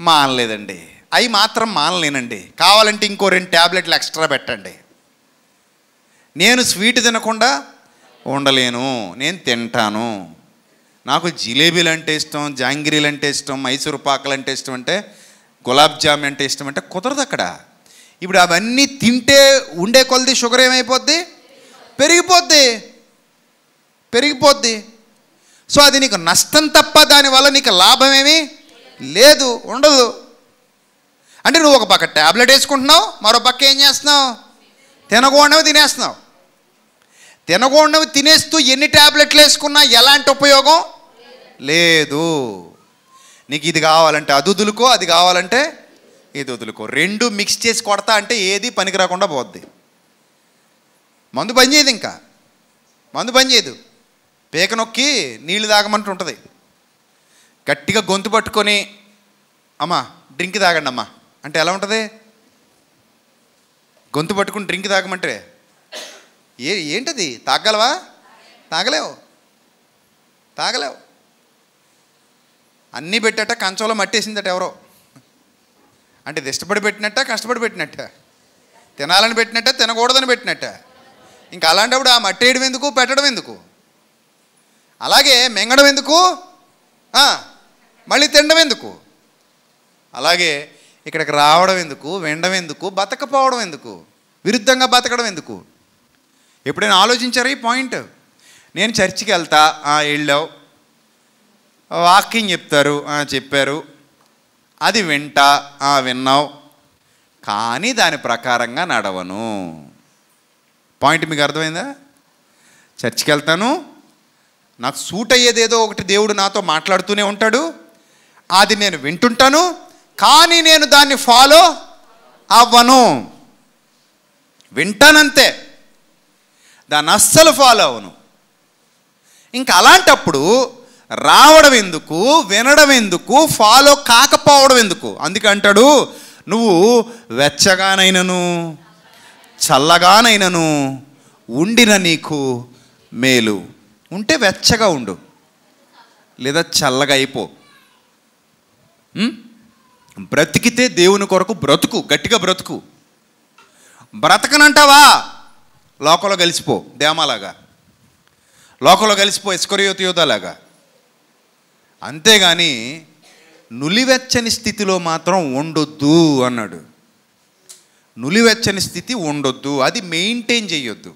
మానలేదండి అవి మాత్రం మానలేనండి కావాలంటే ఇంకో రెండు ట్యాబ్లెట్లు ఎక్స్ట్రా పెట్టండి నేను స్వీట్ తినకుండా ఉండలేను నేను తింటాను నాకు జిలేబీలు అంటే ఇష్టం జాంగిరీలు అంటే ఇష్టం మైసూరు పాకలు అంటే ఇష్టం అంటే గులాబ్ జామ్ అంటే ఇష్టం అంటే కుదరదు అక్కడ ఇప్పుడు అవన్నీ తింటే ఉండే కొలది షుగర్ ఏమైపోద్ది పెరిగిపోద్ది పెరిగిపోద్ది సో అది నీకు నష్టం తప్ప దానివల్ల నీకు లాభం ఏమి లేదు ఉండదు అంటే నువ్వు ఒక పక్క ట్యాబ్లెట్ వేసుకుంటున్నావు మరో పక్క ఏం చేస్తున్నావు తినకుండా తినేస్తున్నావు తినకుండా తినేస్తూ ఎన్ని ట్యాబ్లెట్లు వేసుకున్నా ఎలాంటి ఉపయోగం లేదు నీకు ఇది కావాలంటే అది వదులుకో అది కావాలంటే ఇది వదులుకో రెండు మిక్స్ చేసి కొడతా అంటే ఏది పనికి రాకుండా పోద్ది మందు పనిచేయదు ఇంకా మందు పనిచేయదు పీక నొక్కి నీళ్ళు తాగమంటూ ఉంటుంది గట్టిగా గొంతు పట్టుకొని అమ్మా డ్రింక్ తాగండి అమ్మా అంటే ఎలా ఉంటుంది గొంతు పట్టుకుని డ్రింక్ తాగమంటే ఏ ఏంటది తాగలవా తాగలేవు తాగలేవు అన్నీ పెట్టట కంచంలో మట్టేసిందట ఎవరో అంటే ఇష్టపడి పెట్టినట్ట కష్టపడి పెట్టినట్ట తినాలని పెట్టినట్ట తినకూడదని పెట్టినట్ట ఇంకా అలాంటప్పుడు ఆ మట్టేయడం ఎందుకు పెట్టడం ఎందుకు అలాగే మెంగడం ఎందుకు మళ్ళీ తినడం ఎందుకు అలాగే ఇక్కడికి రావడం ఎందుకు వినడం ఎందుకు బతకపోవడం ఎందుకు విరుద్ధంగా బతకడం ఎందుకు ఎప్పుడైనా ఆలోచించారా ఈ పాయింట్ నేను చర్చికి వెళ్తా వెళ్ళావు వాకింగ్ చెప్తారు చెప్పారు అది వింటా విన్నావు కానీ దాని ప్రకారంగా నడవను పాయింట్ మీకు అర్థమైందా చర్చికి వెళ్తాను నాకు సూట్ అయ్యేదేదో ఒకటి దేవుడు నాతో మాట్లాడుతూనే ఉంటాడు అది నేను వింటుంటాను కానీ నేను దాన్ని ఫాలో అవ్వను వింటానంతే దాన్ని అస్సలు ఫాలో అవను ఇంకా అలాంటప్పుడు రావడం ఎందుకు వినడం ఎందుకు ఫాలో కాకపోవడం ఎందుకు అందుకే అంటాడు నువ్వు వెచ్చగానైనను చల్లగానైనను ఉండిన నీకు మేలు ఉంటే వెచ్చగా ఉండు లేదా చల్లగా అయిపో బ్రతికితే దేవుని కొరకు బ్రతుకు గట్టిగా బ్రతుకు బ్రతకనంటావా లోకంలో కలిసిపో దేమాలాగా లోకంలో కలిసిపో ఇస్కొరియోతయోదాలాగా అంతేగాని నులివెచ్చని స్థితిలో మాత్రం ఉండొద్దు అన్నాడు నులివెచ్చని స్థితి ఉండొద్దు అది మెయింటైన్ చేయొద్దు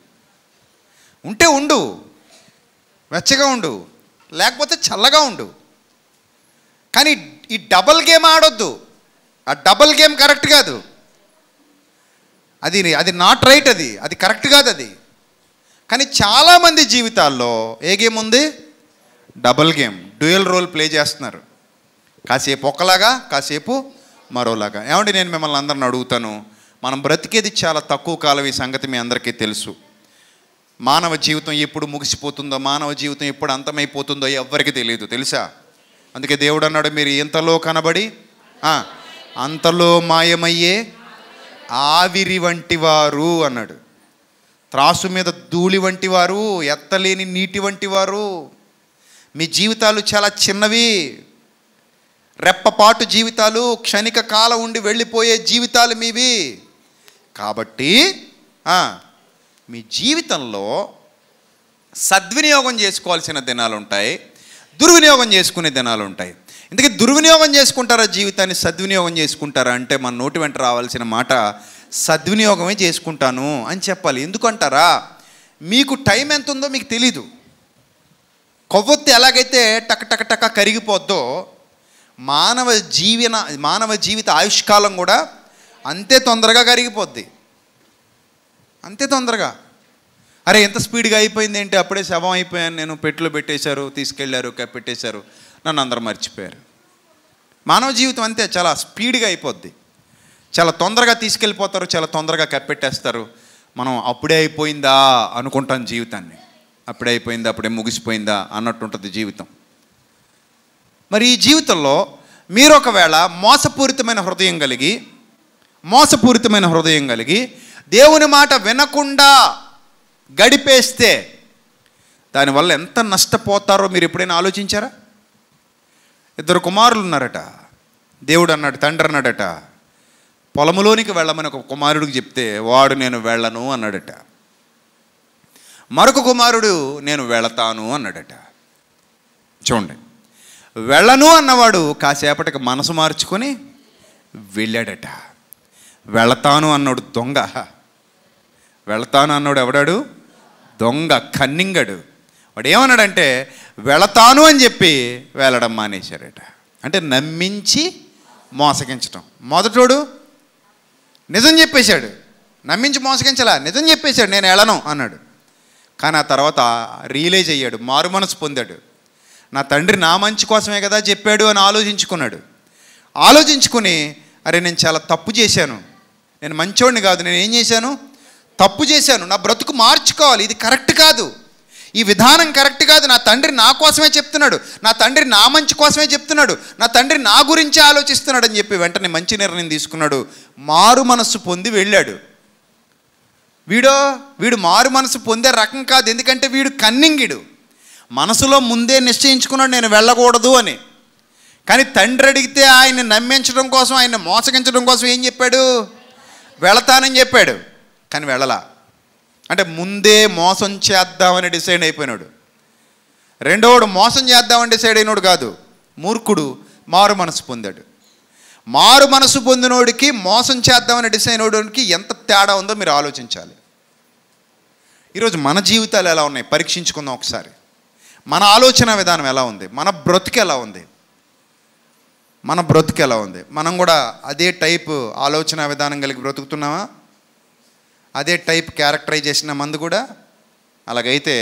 ఉంటే ఉండు వెచ్చగా ఉండు లేకపోతే చల్లగా ఉండు కానీ ఈ డబల్ గేమ్ ఆడొద్దు ఆ డబల్ గేమ్ కరెక్ట్ కాదు అది అది నాట్ రైట్ అది అది కరెక్ట్ కాదు అది కానీ చాలామంది జీవితాల్లో ఏ గేమ్ ఉంది double game dual role play చేస్తున్నారు కాసేపు ఒకలాగా కాసేపు మరోలాగా ఏమంటే నేను మిమ్మల్ని అందరిని అడుగుతాను మనం బ్రతికేది చాలా తక్కువ కాలం ఈ సంగతి మీ అందరికీ తెలుసు మానవ జీవితం ఎప్పుడు ముగిసిపోతుందో మానవ జీవితం ఎప్పుడు అంతమైపోతుందో ఎవ్వరికి తెలియదు తెలుసా అందుకే దేవుడు అన్నాడు మీరు ఇంతలో కనబడి అంతలో మాయమయ్యే ఆవిరి వంటి వారు అన్నాడు త్రాసు మీద ధూళి వంటి వారు ఎత్తలేని నీటి వంటి వారు మీ జీవితాలు చాలా చిన్నవి రెప్పపాటు జీవితాలు క్షణిక కాలం ఉండి వెళ్ళిపోయే జీవితాలు మీవి కాబట్టి మీ జీవితంలో సద్వినియోగం చేసుకోవాల్సిన దినాలు ఉంటాయి దుర్వినియోగం చేసుకునే దినాలు ఉంటాయి ఇందుకే దుర్వినియోగం చేసుకుంటారా జీవితాన్ని సద్వినియోగం చేసుకుంటారా అంటే మన నోటి వెంట రావాల్సిన మాట సద్వినియోగమే చేసుకుంటాను అని చెప్పాలి ఎందుకంటారా మీకు టైం ఎంత ఉందో మీకు తెలీదు కొవ్వొత్తి ఎలాగైతే టక టక టక కరిగిపోద్దో మానవ జీవన మానవ జీవిత ఆయుష్కాలం కూడా అంతే తొందరగా కరిగిపోద్ది అంతే తొందరగా అరే ఎంత స్పీడ్గా అయిపోయింది ఏంటి అప్పుడే శవం అయిపోయాను నేను పెట్టులో పెట్టేశారు తీసుకెళ్ళారు పెట్టేశారు నన్ను అందరూ మర్చిపోయారు మానవ జీవితం అంతే చాలా స్పీడ్గా అయిపోద్ది చాలా తొందరగా తీసుకెళ్ళిపోతారు చాలా తొందరగా కప్పెట్టేస్తారు మనం అప్పుడే అయిపోయిందా అనుకుంటాం జీవితాన్ని అప్పుడే అయిపోయిందా అప్పుడే ముగిసిపోయిందా అన్నట్టు ఉంటుంది జీవితం మరి ఈ జీవితంలో మీరు ఒకవేళ మోసపూరితమైన హృదయం కలిగి మోసపూరితమైన హృదయం కలిగి దేవుని మాట వినకుండా గడిపేస్తే దానివల్ల ఎంత నష్టపోతారో మీరు ఎప్పుడైనా ఆలోచించారా ఇద్దరు కుమారులు ఉన్నారట దేవుడు అన్నాడు తండ్రి అన్నాడట పొలములోనికి వెళ్ళమని ఒక కుమారుడికి చెప్తే వాడు నేను వెళ్ళను అన్నాడట మరొక కుమారుడు నేను వెళతాను అన్నాడట చూడండి వెళ్ళను అన్నవాడు కాసేపటికి మనసు మార్చుకొని వెళ్ళాడట వెళతాను అన్నాడు దొంగ వెళతాను అన్నాడు ఎవడాడు దొంగ కన్నింగడు వాడు ఏమన్నాడంటే వెళతాను అని చెప్పి వెళ్ళడం మానేశాడట అంటే నమ్మించి మోసగించటం మొదటోడు నిజం చెప్పేశాడు నమ్మించి మోసగించలా నిజం చెప్పేశాడు నేను వెళ్ళను అన్నాడు కానీ ఆ తర్వాత రియలైజ్ అయ్యాడు మారు మనసు పొందాడు నా తండ్రి నా మంచి కోసమే కదా చెప్పాడు అని ఆలోచించుకున్నాడు ఆలోచించుకుని అరే నేను చాలా తప్పు చేశాను నేను మంచోడిని కాదు నేను ఏం చేశాను తప్పు చేశాను నా బ్రతుకు మార్చుకోవాలి ఇది కరెక్ట్ కాదు ఈ విధానం కరెక్ట్ కాదు నా తండ్రి నా కోసమే చెప్తున్నాడు నా తండ్రి నా మంచి కోసమే చెప్తున్నాడు నా తండ్రి నా గురించే ఆలోచిస్తున్నాడు అని చెప్పి వెంటనే మంచి నిర్ణయం తీసుకున్నాడు మారు మనస్సు పొంది వెళ్ళాడు వీడో వీడు మారు మనసు పొందే రకం కాదు ఎందుకంటే వీడు కన్నింగిడు మనసులో ముందే నిశ్చయించుకున్నాడు నేను వెళ్ళకూడదు అని కానీ తండ్రి అడిగితే ఆయన నమ్మించడం కోసం ఆయన మోసగించడం కోసం ఏం చెప్పాడు వెళతానని చెప్పాడు కానీ వెళ్ళలా అంటే ముందే మోసం చేద్దామని డిసైడ్ అయిపోయినాడు రెండోడు మోసం చేద్దామని డిసైడ్ అయినోడు కాదు మూర్ఖుడు మారు మనసు పొందాడు మారు మనసు పొందినోడికి మోసం చేద్దామని డిసైడ్ అవడానికి ఎంత తేడా ఉందో మీరు ఆలోచించాలి ఈరోజు మన జీవితాలు ఎలా ఉన్నాయి పరీక్షించుకుందాం ఒకసారి మన ఆలోచన విధానం ఎలా ఉంది మన బ్రతుకు ఎలా ఉంది మన బ్రతుకు ఎలా ఉంది మనం కూడా అదే టైప్ ఆలోచన విధానం కలిగి బ్రతుకుతున్నామా అదే టైప్ క్యారెక్టరైజ్ చేసిన మందు కూడా అలాగైతే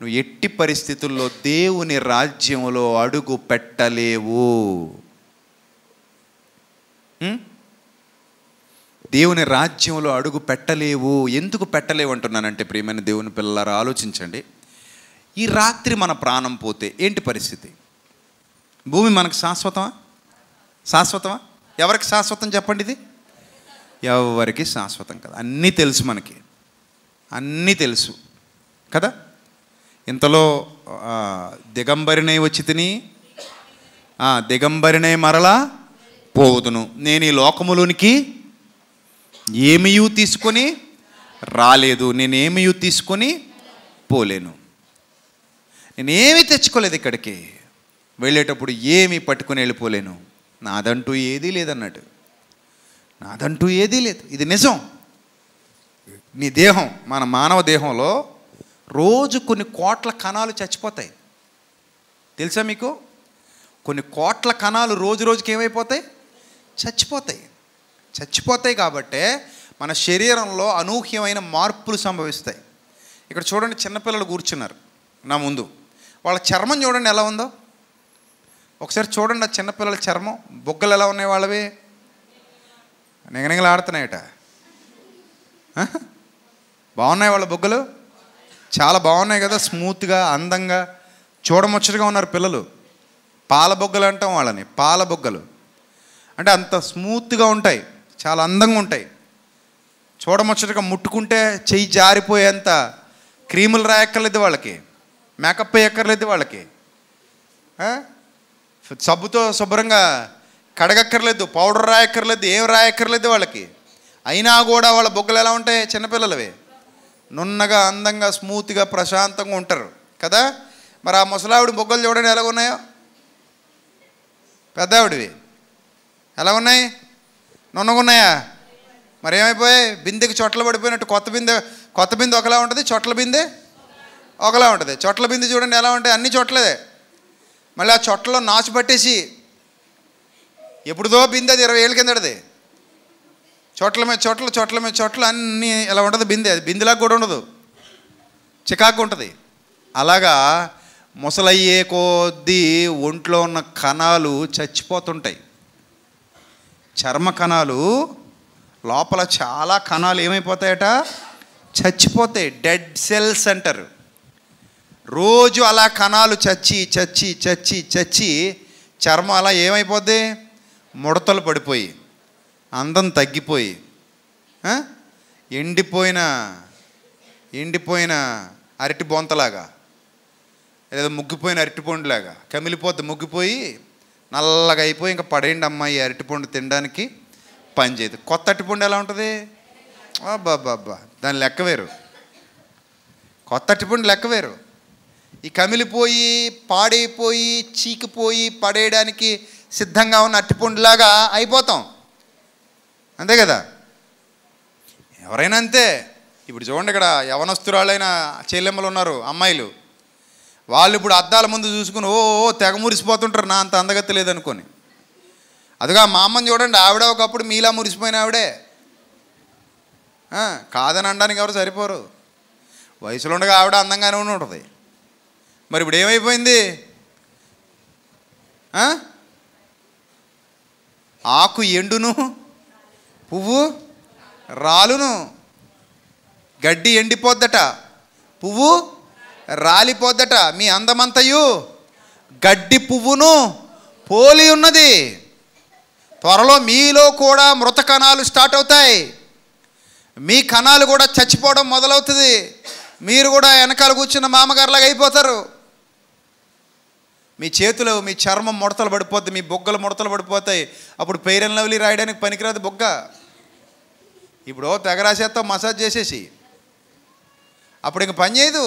నువ్వు ఎట్టి పరిస్థితుల్లో దేవుని రాజ్యంలో అడుగు పెట్టలేవు దేవుని రాజ్యంలో అడుగు పెట్టలేవు ఎందుకు పెట్టలేవు అంటున్నానంటే ప్రియమైన దేవుని పిల్లలారా ఆలోచించండి ఈ రాత్రి మన ప్రాణం పోతే ఏంటి పరిస్థితి భూమి మనకు శాశ్వతమా శాశ్వతమా ఎవరికి శాశ్వతం చెప్పండి ఇది ఎవరికి శాశ్వతం కదా అన్నీ తెలుసు మనకి అన్నీ తెలుసు కదా ఇంతలో దిగంబరినే వచ్చి తిని దిగంబరినే మరలా పోదును నేను ఈ లోకములోనికి ఏమియూ తీసుకొని రాలేదు నేనేమియూ తీసుకొని పోలేను నేనేమి తెచ్చుకోలేదు ఇక్కడికి వెళ్ళేటప్పుడు ఏమి పట్టుకుని వెళ్ళిపోలేను నాదంటూ ఏదీ లేదన్నట్టు నాదంటూ ఏదీ లేదు ఇది నిజం నీ దేహం మన మానవ దేహంలో రోజు కొన్ని కోట్ల కణాలు చచ్చిపోతాయి తెలుసా మీకు కొన్ని కోట్ల కణాలు రోజు రోజుకి ఏమైపోతాయి చచ్చిపోతాయి చచ్చిపోతాయి కాబట్టే మన శరీరంలో అనూహ్యమైన మార్పులు సంభవిస్తాయి ఇక్కడ చూడండి చిన్నపిల్లలు కూర్చున్నారు నా ముందు వాళ్ళ చర్మం చూడండి ఎలా ఉందో ఒకసారి చూడండి ఆ చిన్నపిల్లల చర్మం బొగ్గలు ఎలా ఉన్నాయి వాళ్ళవి నిగనిగలాడుతున్నాయట బాగున్నాయి వాళ్ళ బొగ్గలు చాలా బాగున్నాయి కదా స్మూత్గా అందంగా చూడముచ్చటగా ఉన్నారు పిల్లలు పాల బొగ్గలు అంటాం వాళ్ళని పాల బొగ్గలు అంటే అంత స్మూత్గా ఉంటాయి చాలా అందంగా ఉంటాయి చూడముచ్చటగా ముట్టుకుంటే చెయ్యి జారిపోయేంత క్రీములు రాయక్కర్లేదు వాళ్ళకి మేకప్ వేయక్కర్లేదు వాళ్ళకి సబ్బుతో శుభ్రంగా కడగక్కర్లేదు పౌడర్ రాయక్కర్లేదు ఏం రాయక్కర్లేదు వాళ్ళకి అయినా కూడా వాళ్ళ బొగ్గలు ఎలా ఉంటాయి చిన్నపిల్లలవి నున్నగా అందంగా స్మూత్గా ప్రశాంతంగా ఉంటారు కదా మరి ఆ ముసలావిడి బొగ్గలు చూడండి ఎలా ఉన్నాయో పెద్దావిడివి ఎలా ఉన్నాయి నున్నగున్నాయా మరి ఏమైపోయాయి బిందెకి చొట్టలు పడిపోయినట్టు కొత్త బిందె కొత్త బిందె ఒకలా ఉంటుంది చొట్ల బిందె ఒకలా ఉంటుంది చోట్ల బిందె చూడండి ఎలా ఉంటాయి అన్ని చొట్లదే మళ్ళీ ఆ చొట్టలో నాచు పట్టేసి ఎప్పుడుదో బిందె అది ఇరవై ఏళ్ళ కిందడిది చోట్ల మీద చోట్ల చోట్ల మీద చోట్ల అన్నీ ఎలా ఉంటుంది బిందె అది బిందెలాగా కూడా ఉండదు చికాకు ఉంటుంది అలాగా ముసలయ్యే కొద్దీ ఒంట్లో ఉన్న కణాలు చచ్చిపోతుంటాయి చర్మ కణాలు లోపల చాలా కణాలు ఏమైపోతాయట చచ్చిపోతాయి డెడ్ సెల్స్ అంటారు రోజు అలా కణాలు చచ్చి చచ్చి చచ్చి చచ్చి చర్మం అలా ఏమైపోద్ది ముడతలు పడిపోయి అందం తగ్గిపోయి ఎండిపోయిన ఎండిపోయిన అరటి బొంతలాగా లేదా ముగ్గిపోయిన అరటి పొండులాగా కమిలిపోతే ముగ్గిపోయి నల్లగా అయిపోయి ఇంకా పడేయండి అమ్మాయి అరటిపండు తినడానికి పని చేయదు కొత్త అరటిపండు ఎలా ఉంటుంది అబ్బాబ్బాబ్బా దాని లెక్క వేరు కొత్త అరటిపండు లెక్క వేరు ఈ కమిలిపోయి పాడైపోయి చీకిపోయి పడేయడానికి సిద్ధంగా ఉన్న అరటిపండులాగా అయిపోతాం అంతే కదా ఎవరైనా అంతే ఇప్పుడు చూడండి ఇక్కడ యవనస్తురాలైన చెల్లెమ్మలు ఉన్నారు అమ్మాయిలు వాళ్ళు ఇప్పుడు అద్దాల ముందు చూసుకుని ఓ తెగ మురిసిపోతుంటారు నా అంత అందగతి లేదనుకొని అదిగా మా అమ్మని చూడండి ఆవిడ ఒకప్పుడు మీలా మురిసిపోయిన ఆవిడే కాదని అనడానికి ఎవరు సరిపోరు వయసులో ఉండగా ఆవిడ అందంగానే ఉండి ఉంటుంది మరి ఇప్పుడు ఏమైపోయింది ఆకు ఎండును పువ్వు రాలును గడ్డి ఎండిపోద్దట పువ్వు రాలిపోద్దట మీ అందమంతయు గడ్డి పువ్వును పోలి ఉన్నది త్వరలో మీలో కూడా మృత కణాలు స్టార్ట్ అవుతాయి మీ కణాలు కూడా చచ్చిపోవడం మొదలవుతుంది మీరు కూడా వెనకాల కూర్చున్న మామగారులాగా అయిపోతారు మీ చేతులు మీ చర్మం ముడతలు పడిపోద్ది మీ బొగ్గలు ముడతలు పడిపోతాయి అప్పుడు పేరెన్ లవ్లీ రాయడానికి పనికిరాదు బొగ్గ ఇప్పుడు తెగరాసేస్తాం మసాజ్ చేసేసి అప్పుడు ఇంక పని చేయదు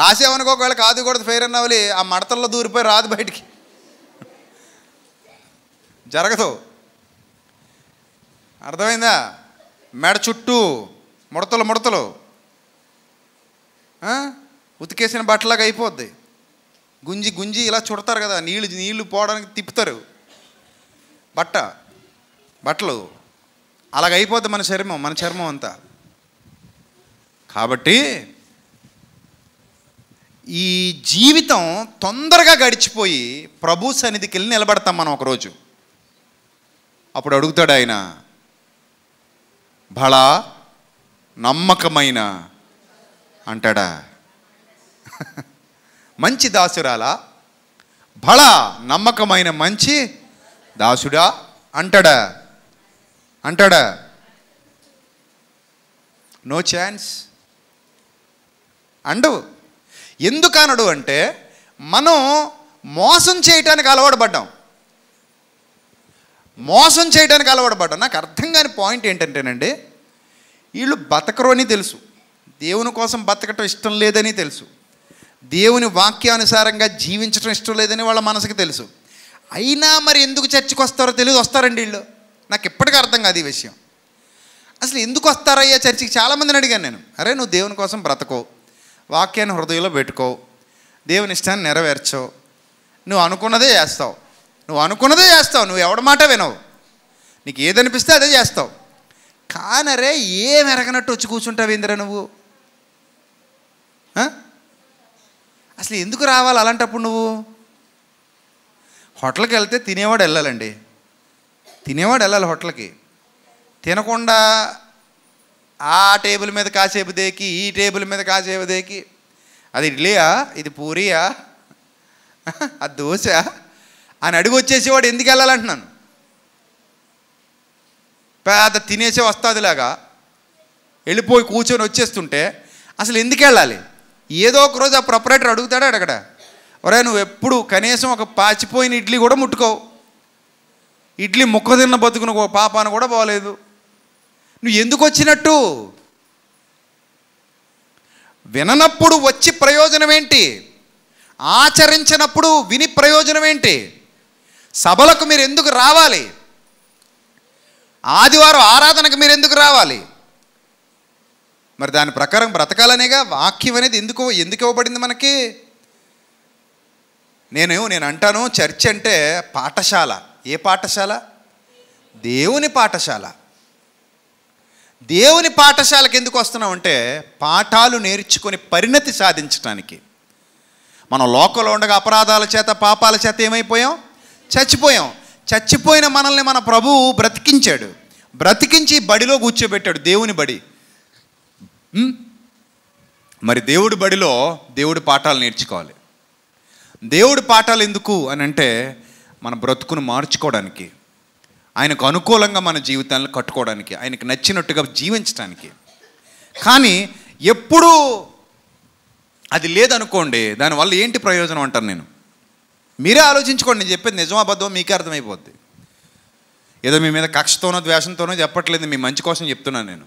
రాసామనుకో ఒకవేళ కాదు కూడా ఫెయిర్ అన్నవలి ఆ మడతల్లో దూరిపోయి రాదు బయటికి జరగదు అర్థమైందా మెడ చుట్టూ ముడతలు ముడతలు ఉతికేసిన బట్టలాగా అయిపోద్ది గుంజి గుంజి ఇలా చుడతారు కదా నీళ్ళు నీళ్లు పోవడానికి తిప్పుతారు బట్ట బట్టలు అలాగైపోద్ది మన చర్మం మన చర్మం అంతా కాబట్టి ఈ జీవితం తొందరగా గడిచిపోయి ప్రభు సన్నిధికి వెళ్ళి నిలబడతాం మనం ఒకరోజు అప్పుడు అడుగుతాడు ఆయన బళ నమ్మకమైన అంటాడా మంచి దాసురాలా బళ నమ్మకమైన మంచి దాసుడా అంటాడా అంటాడా నో ఛాన్స్ అండవు ఎందుకనడు అంటే మనం మోసం చేయటానికి అలవాటుపడ్డాం మోసం చేయడానికి అలవాటుపడ్డాం నాకు అర్థం కాని పాయింట్ ఏంటంటేనండి వీళ్ళు బతకరు అని తెలుసు దేవుని కోసం బతకటం ఇష్టం లేదని తెలుసు దేవుని వాక్యానుసారంగా జీవించడం ఇష్టం లేదని వాళ్ళ మనసుకు తెలుసు అయినా మరి ఎందుకు చర్చికి వస్తారో తెలియదు వస్తారండి వీళ్ళు నాకు ఎప్పటికీ అర్థం కాదు ఈ విషయం అసలు ఎందుకు వస్తారయ్యా చర్చికి చాలామందిని అడిగాను నేను అరే నువ్వు దేవుని కోసం బ్రతకో వాక్యాన్ని హృదయంలో పెట్టుకో దేవుని ఇష్టాన్ని నెరవేర్చవు నువ్వు అనుకున్నదే చేస్తావు నువ్వు అనుకున్నదే చేస్తావు నువ్వు ఎవడ మాట వినవు నీకు ఏదనిపిస్తే అదే చేస్తావు కానరే ఏం ఎరగనట్టు వచ్చి కూర్చుంటావు ఇందిరా నువ్వు అసలు ఎందుకు రావాలి అలాంటప్పుడు నువ్వు హోటల్కి వెళ్తే తినేవాడు వెళ్ళాలండి తినేవాడు వెళ్ళాలి హోటల్కి తినకుండా ఆ టేబుల్ మీద కాసేపు దేకి ఈ టేబుల్ మీద కాసేపు దేకి అది ఇడ్లీయా ఇది పూరియా అది దోశ అని అడుగు వచ్చేసేవాడు ఎందుకు వెళ్ళాలంటున్నాను పెద్ద తినేసే వస్తాదిలాగా వెళ్ళిపోయి కూర్చొని వచ్చేస్తుంటే అసలు ఎందుకు వెళ్ళాలి ఏదో ఒక రోజు ఆ ప్రొపరేటర్ అడుగుతాడా అడగడ ఒరే నువ్వు ఎప్పుడు కనీసం ఒక పాచిపోయిన ఇడ్లీ కూడా ముట్టుకోవు ఇడ్లీ ముక్క తిన్న బతుకున్న పాపాన కూడా పోలేదు నువ్వు ఎందుకు వచ్చినట్టు విననప్పుడు వచ్చి ప్రయోజనం ఏంటి ఆచరించినప్పుడు విని ప్రయోజనం ఏంటి సభలకు మీరు ఎందుకు రావాలి ఆదివారం ఆరాధనకు మీరు ఎందుకు రావాలి మరి దాని ప్రకారం బ్రతకాలనేగా వాక్యం అనేది ఎందుకు ఎందుకు ఇవ్వబడింది మనకి నేను నేను అంటాను చర్చ్ అంటే పాఠశాల ఏ పాఠశాల దేవుని పాఠశాల దేవుని పాఠశాలకు ఎందుకు వస్తున్నామంటే పాఠాలు నేర్చుకుని పరిణతి సాధించడానికి మనం లోకంలో ఉండగా అపరాధాల చేత పాపాల చేత ఏమైపోయాం చచ్చిపోయాం చచ్చిపోయిన మనల్ని మన ప్రభువు బ్రతికించాడు బ్రతికించి బడిలో కూర్చోబెట్టాడు దేవుని బడి మరి దేవుడి బడిలో దేవుడి పాఠాలు నేర్చుకోవాలి దేవుడి పాఠాలు ఎందుకు అని అంటే మన బ్రతుకును మార్చుకోవడానికి ఆయనకు అనుకూలంగా మన జీవితాలను కట్టుకోవడానికి ఆయనకు నచ్చినట్టుగా జీవించడానికి కానీ ఎప్పుడూ అది లేదనుకోండి దానివల్ల ఏంటి ప్రయోజనం అంటాను నేను మీరే ఆలోచించుకోండి నేను చెప్పేది నిజం మీకే అర్థమైపోద్ది ఏదో మీ మీద కక్షతోనో ద్వేషంతోనో చెప్పట్లేదు మీ మంచి కోసం చెప్తున్నాను నేను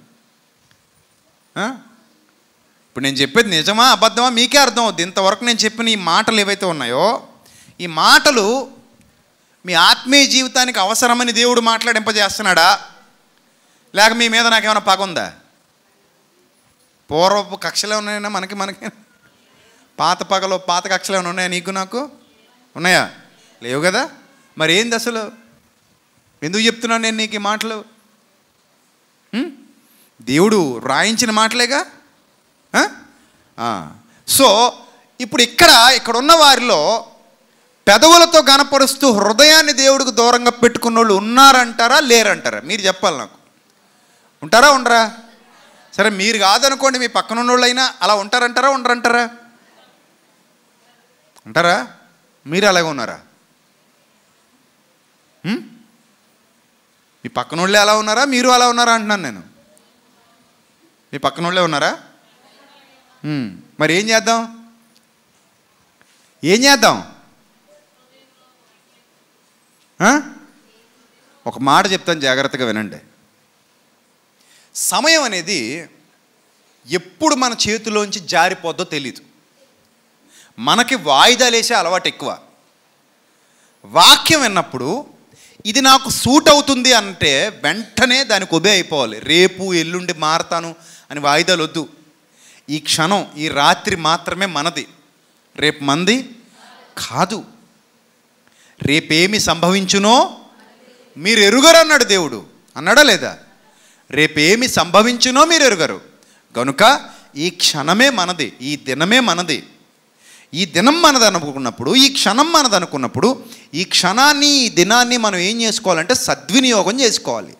ఇప్పుడు నేను చెప్పేది నిజమా అబద్ధమా మీకే అర్థం అవుద్ది ఇంతవరకు నేను చెప్పిన ఈ మాటలు ఏవైతే ఉన్నాయో ఈ మాటలు మీ ఆత్మీయ జీవితానికి అవసరమని దేవుడు మాట్లాడింపజేస్తున్నాడా లేక మీ మీద నాకేమైనా పగ ఉందా పూర్వపు కక్షలు ఉన్నాయన్నా మనకి మనకి పాత పగలో పాత కక్షలు ఏమైనా ఉన్నాయా నీకు నాకు ఉన్నాయా లేవు కదా మరి ఏంది అసలు ఎందుకు చెప్తున్నాను నేను నీకు ఈ మాటలు దేవుడు రాయించిన మాటలేగా సో ఇప్పుడు ఇక్కడ ఇక్కడ ఉన్న వారిలో పెదవులతో కనపరుస్తూ హృదయాన్ని దేవుడికి దూరంగా పెట్టుకున్న వాళ్ళు ఉన్నారంటారా లేరంటారా మీరు చెప్పాలి నాకు ఉంటారా ఉండరా సరే మీరు కాదనుకోండి మీ పక్కన ఉన్నోళ్ళైనా అలా ఉంటారంటారా ఉండరంటారా ఉంటారా మీరు అలాగే ఉన్నారా మీ పక్కన వాళ్ళే అలా ఉన్నారా మీరు అలా ఉన్నారా అంటున్నాను నేను మీ పక్కన వాళ్ళే ఉన్నారా మరి ఏం చేద్దాం ఏం చేద్దాం ఒక మాట చెప్తాను జాగ్రత్తగా వినండి సమయం అనేది ఎప్పుడు మన చేతిలోంచి జారిపోద్దో తెలియదు మనకి వాయిదాలు వేసే అలవాటు ఎక్కువ వాక్యం విన్నప్పుడు ఇది నాకు సూట్ అవుతుంది అంటే వెంటనే దానికి ఒబే అయిపోవాలి రేపు ఎల్లుండి మారతాను అని వాయిదాలు వద్దు ఈ క్షణం ఈ రాత్రి మాత్రమే మనది రేపు మంది కాదు రేపేమి సంభవించునో మీరు ఎరుగరు అన్నాడు దేవుడు అన్నాడా లేదా రేపేమి సంభవించునో మీరు ఎరుగరు కనుక ఈ క్షణమే మనది ఈ దినమే మనది ఈ దినం మనది అనుకున్నప్పుడు ఈ క్షణం మనది అనుకున్నప్పుడు ఈ క్షణాన్ని ఈ దినాన్ని మనం ఏం చేసుకోవాలంటే సద్వినియోగం చేసుకోవాలి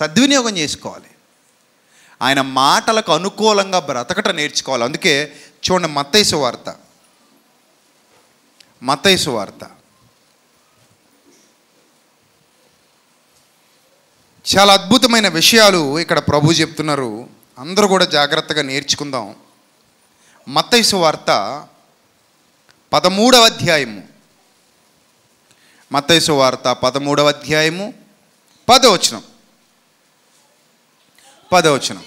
సద్వినియోగం చేసుకోవాలి ఆయన మాటలకు అనుకూలంగా బ్రతకట నేర్చుకోవాలి అందుకే చూడండి మత్తైసు వార్త మతైసు వార్త చాలా అద్భుతమైన విషయాలు ఇక్కడ ప్రభు చెప్తున్నారు అందరూ కూడా జాగ్రత్తగా నేర్చుకుందాం మత్తైసు వార్త పదమూడవ అధ్యాయము మతైసు వార్త పదమూడవ అధ్యాయము పదవచనం పదవచనం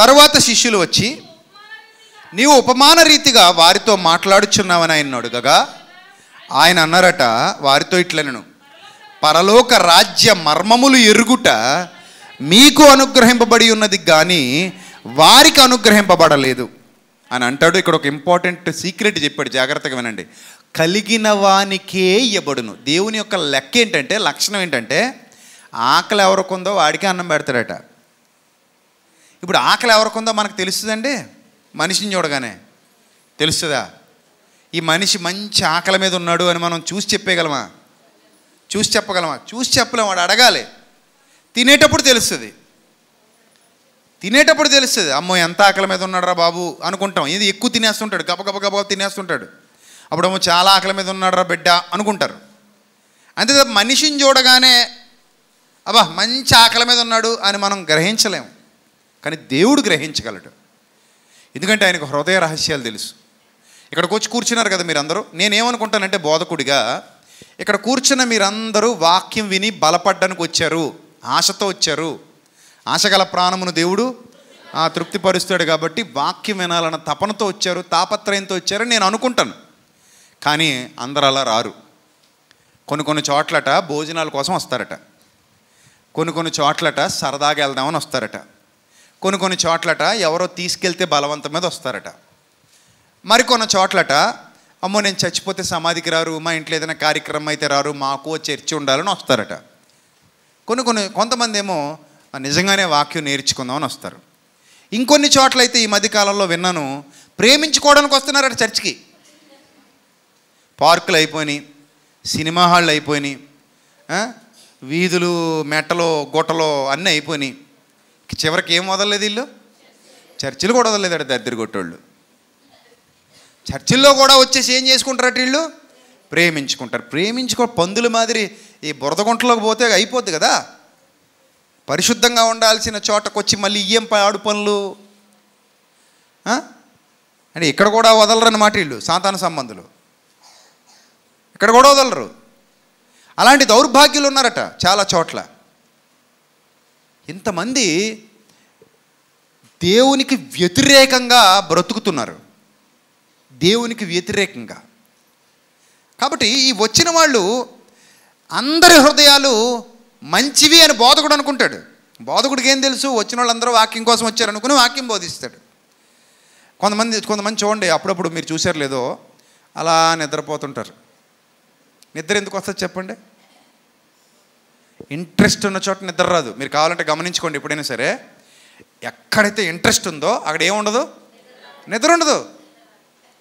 తర్వాత శిష్యులు వచ్చి నీవు ఉపమాన రీతిగా వారితో మాట్లాడుచున్నావని ఆయన అడుగగా ఆయన అన్నారట వారితో ఇట్లా పరలోక రాజ్య మర్మములు ఎరుగుట మీకు అనుగ్రహింపబడి ఉన్నది కానీ వారికి అనుగ్రహింపబడలేదు అని అంటాడు ఇక్కడ ఒక ఇంపార్టెంట్ సీక్రెట్ చెప్పాడు జాగ్రత్తగా వినండి కలిగిన వానికే ఇవ్వబడును దేవుని యొక్క లెక్క ఏంటంటే లక్షణం ఏంటంటే ఆకలి ఎవరికుందో వాడికే అన్నం పెడతాడట ఇప్పుడు ఆకలి ఎవరికుందో మనకు తెలుస్తుందండి మనిషిని చూడగానే తెలుస్తుందా ఈ మనిషి మంచి ఆకలి మీద ఉన్నాడు అని మనం చూసి చెప్పేయగలమా చూసి చెప్పగలమా చూసి చెప్పలేము వాడు అడగాలి తినేటప్పుడు తెలుస్తుంది తినేటప్పుడు తెలుస్తుంది అమ్మో ఎంత ఆకలి మీద ఉన్నాడురా బాబు అనుకుంటాం ఇది ఎక్కువ తినేస్తుంటాడు గబగబ గబగబ తినేస్తుంటాడు అప్పుడేమో చాలా ఆకలి మీద ఉన్నాడురా బిడ్డ అనుకుంటారు అంతే మనిషిని చూడగానే అబ్బా మంచి ఆకలి మీద ఉన్నాడు అని మనం గ్రహించలేము కానీ దేవుడు గ్రహించగలడు ఎందుకంటే ఆయనకు హృదయ రహస్యాలు తెలుసు ఇక్కడికి వచ్చి కూర్చున్నారు కదా మీరందరూ నేనేమనుకుంటానంటే బోధకుడిగా ఇక్కడ కూర్చున్న మీరందరూ వాక్యం విని బలపడ్డానికి వచ్చారు ఆశతో వచ్చారు ఆశ గల ప్రాణమును దేవుడు ఆ తృప్తిపరుస్తాడు కాబట్టి వాక్యం వినాలన్న తపనతో వచ్చారు తాపత్రయంతో వచ్చారని నేను అనుకుంటాను కానీ అందరు అలా రారు కొన్ని కొన్ని చోట్లట భోజనాల కోసం వస్తారట కొన్ని కొన్ని చోట్లట సరదాగా వెళ్దామని వస్తారట కొన్ని కొన్ని చోట్లట ఎవరో తీసుకెళ్తే బలవంతం మీద వస్తారట మరికొన్న చోట్లట అమ్మో నేను చచ్చిపోతే సమాధికి రారు మా ఇంట్లో ఏదైనా కార్యక్రమం అయితే రారు మాకు చర్చి ఉండాలని వస్తారట కొన్ని కొన్ని కొంతమంది ఏమో నిజంగానే వాక్యం నేర్చుకుందామని వస్తారు ఇంకొన్ని చోట్ల అయితే ఈ మధ్యకాలంలో విన్నాను ప్రేమించుకోవడానికి వస్తున్నారట చర్చికి పార్కులు అయిపోయినాయి సినిమా హాళ్ళు అయిపోయినాయి వీధులు మెట్టలు గుట్టలు అన్నీ అయిపోయినాయి చివరికి ఏం వదలలేదు వీళ్ళు చర్చిలు కూడా వదలలేదు దరిద్ర కొట్టోళ్ళు చర్చిల్లో కూడా వచ్చేసి ఏం చేసుకుంటారట వీళ్ళు ప్రేమించుకుంటారు ప్రేమించుకో పందుల మాదిరి ఈ బురదగుంటలోకి పోతే అయిపోద్ది కదా పరిశుద్ధంగా ఉండాల్సిన చోటకొచ్చి మళ్ళీ ఇయ్యం ఆడు పనులు అంటే ఇక్కడ కూడా వదలరన్నమాట వీళ్ళు సాంతాన సంబంధులు ఇక్కడ కూడా వదలరు అలాంటి దౌర్భాగ్యులు ఉన్నారట చాలా చోట్ల ఇంతమంది దేవునికి వ్యతిరేకంగా బ్రతుకుతున్నారు దేవునికి వ్యతిరేకంగా కాబట్టి ఈ వచ్చిన వాళ్ళు అందరి హృదయాలు మంచివి అని బోధకుడు అనుకుంటాడు బోధకుడికి ఏం తెలుసు వచ్చిన వాళ్ళందరూ వాక్యం కోసం వచ్చారు అనుకుని వాక్యం బోధిస్తాడు కొంతమంది కొంతమంది చూడండి అప్పుడప్పుడు మీరు చూసారు లేదో అలా నిద్రపోతుంటారు నిద్ర ఎందుకు వస్తుంది చెప్పండి ఇంట్రెస్ట్ ఉన్న చోట నిద్ర రాదు మీరు కావాలంటే గమనించుకోండి ఎప్పుడైనా సరే ఎక్కడైతే ఇంట్రెస్ట్ ఉందో అక్కడ ఏముండదు నిద్ర ఉండదు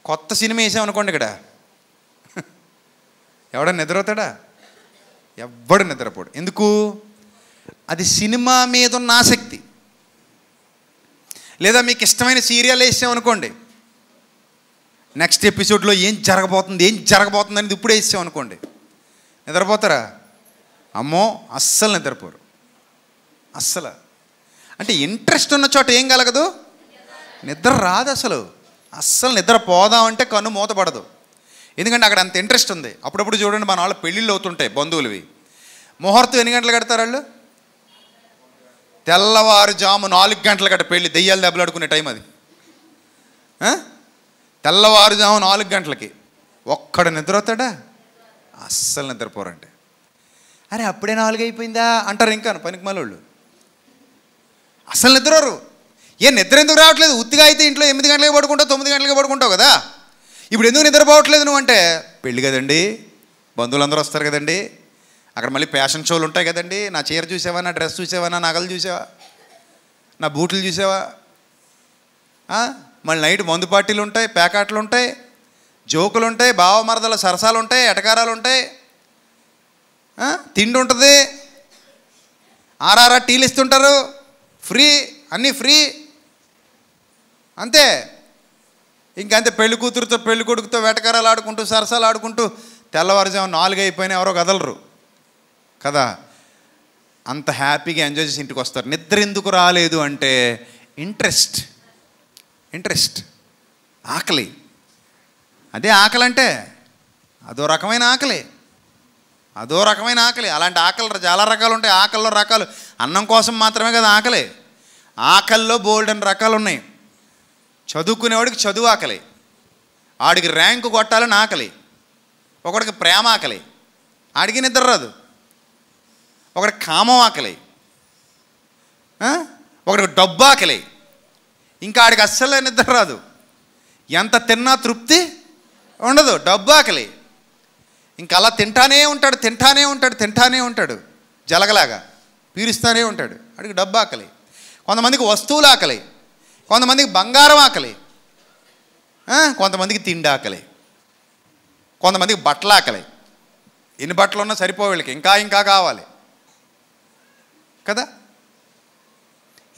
కొత్త సినిమా వేసామనుకోండి ఇక్కడ ఎవడ నిద్రపోతాడా ఎవ్వడు నిద్రపోడు ఎందుకు అది సినిమా మీద ఉన్న ఆసక్తి లేదా మీకు ఇష్టమైన సీరియల్ వేసామనుకోండి నెక్స్ట్ ఎపిసోడ్లో ఏం జరగబోతుంది ఏం జరగబోతుంది అనేది ఇప్పుడే వేసామనుకోండి నిద్రపోతారా అమ్మో అస్సలు నిద్రపోరు అస్సలు అంటే ఇంట్రెస్ట్ ఉన్న చోట ఏం కలగదు నిద్ర రాదు అసలు అస్సలు నిద్ర పోదామంటే కన్ను మూతపడదు ఎందుకంటే అక్కడ అంత ఇంట్రెస్ట్ ఉంది అప్పుడప్పుడు చూడండి మన వాళ్ళు పెళ్ళిళ్ళు అవుతుంటాయి బంధువులవి ముహూర్తం ఎన్ని గంటలు కడతారు వాళ్ళు తెల్లవారుజాము నాలుగు గంటలు కట్ట పెళ్ళి దెయ్యాలు దెబ్బలాడుకునే టైం అది తెల్లవారుజాము నాలుగు గంటలకి ఒక్కడ నిద్రవుతాడా అస్సలు నిద్రపోరంటే అరే అప్పుడే నాలుగు అయిపోయిందా అంటారు ఇంకా పనికి వాళ్ళు అసలు నిద్రరు ఏ నిద్ర ఎందుకు రావట్లేదు ఉత్తిగా అయితే ఇంట్లో ఎనిమిది గంటలకి పడుకుంటావు తొమ్మిది గంటలకి పడుకుంటావు కదా ఇప్పుడు ఎందుకు నిద్రపోవట్లేదు నువ్వు అంటే పెళ్ళి కదండి బంధువులందరూ వస్తారు కదండి అక్కడ మళ్ళీ ఫ్యాషన్ షోలు ఉంటాయి కదండి నా చీర చూసావా నా డ్రెస్ చూసావా నా నగలు చూసావా నా బూట్లు చూసావా మళ్ళీ నైట్ మందు పార్టీలు ఉంటాయి ప్యాకాట్లు ఉంటాయి జోకులు ఉంటాయి భావమరదల సరసాలు ఉంటాయి ఎటకారాలు ఉంటాయి తిండి ఉంటుంది ఆర్ఆర్ఆర్ టీలు ఇస్తుంటారు ఫ్రీ అన్నీ ఫ్రీ అంతే ఇంకంతే పెళ్లి కూతురుతో పెళ్లి కొడుకుతో వెటకరాలు ఆడుకుంటూ సరసాలు ఆడుకుంటూ తెల్లవారుజాము నాలుగు అయిపోయినా ఎవరో కదలరు కదా అంత హ్యాపీగా ఎంజాయ్ చేసి ఇంటికి వస్తారు నిద్ర ఎందుకు రాలేదు అంటే ఇంట్రెస్ట్ ఇంట్రెస్ట్ ఆకలి అదే ఆకలి అంటే అదో రకమైన ఆకలి అదో రకమైన ఆకలి అలాంటి ఆకలి చాలా రకాలు ఉంటాయి ఆకలిలో రకాలు అన్నం కోసం మాత్రమే కదా ఆకలి ఆకల్లో బోల్డెన్ రకాలు ఉన్నాయి చదువుకునేవాడికి చదువు ఆకలి ఆడికి ర్యాంకు కొట్టాలని ఆకలి ఒకడికి ప్రేమ ఆకలి ఆడికి నిద్ర రాదు ఒకడికి కామం ఆకలి ఒకడికి డబ్బు ఆకలి ఇంకా ఆడికి అస్సలే నిద్ర రాదు ఎంత తిన్నా తృప్తి ఉండదు డబ్బు ఆకలి ఇంకా అలా తింటానే ఉంటాడు తింటానే ఉంటాడు తింటానే ఉంటాడు జలగలాగా పీరుస్తానే ఉంటాడు ఆడికి డబ్బు ఆకలి కొంతమందికి వస్తువులు ఆకలి కొంతమందికి బంగారం ఆకలి కొంతమందికి తిండి ఆకలి కొంతమందికి బట్టలు ఆకలి ఎన్ని బట్టలు ఉన్నా సరిపో వీళ్ళకి ఇంకా ఇంకా కావాలి కదా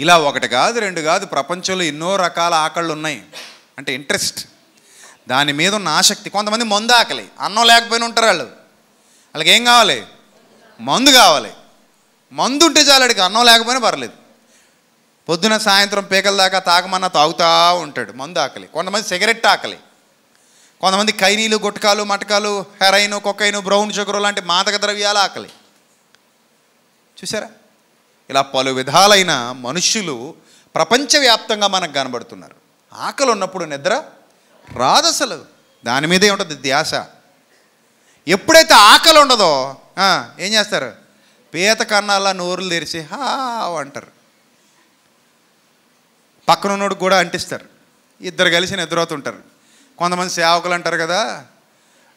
ఇలా ఒకటి కాదు రెండు కాదు ప్రపంచంలో ఎన్నో రకాల ఆకళ్ళు ఉన్నాయి అంటే ఇంట్రెస్ట్ దాని మీద ఉన్న ఆసక్తి కొంతమంది మందు ఆకలి అన్నం లేకపోయినా ఉంటారు వాళ్ళు వాళ్ళకి ఏం కావాలి మందు కావాలి మందు ఉంటే చాలు అడిగి అన్నం లేకపోయినా పర్లేదు పొద్దున సాయంత్రం పీకల దాకా తాగమన్నా తాగుతూ ఉంటాడు మందు ఆకలి కొంతమంది సిగరెట్ ఆకలి కొంతమంది కైనీలు గుట్కాలు మటకాలు హెరైన్ కొక్కైను బ్రౌన్ షుగర్ లాంటి మాదక ద్రవ్యాలు ఆకలి చూసారా ఇలా పలు విధాలైన మనుషులు ప్రపంచవ్యాప్తంగా మనకు కనబడుతున్నారు ఆకలి ఉన్నప్పుడు నిద్ర రాదు అసలు దాని మీదే ఉంటుంది ధ్యాస ఎప్పుడైతే ఆకలి ఉండదో ఏం చేస్తారు పీత కన్నాల నోరులు తెరిచి హా అంటారు పక్కన ఉన్నోడు కూడా అంటిస్తారు ఇద్దరు కలిసి నిద్రపోతుంటారు కొంతమంది సేవకులు అంటారు కదా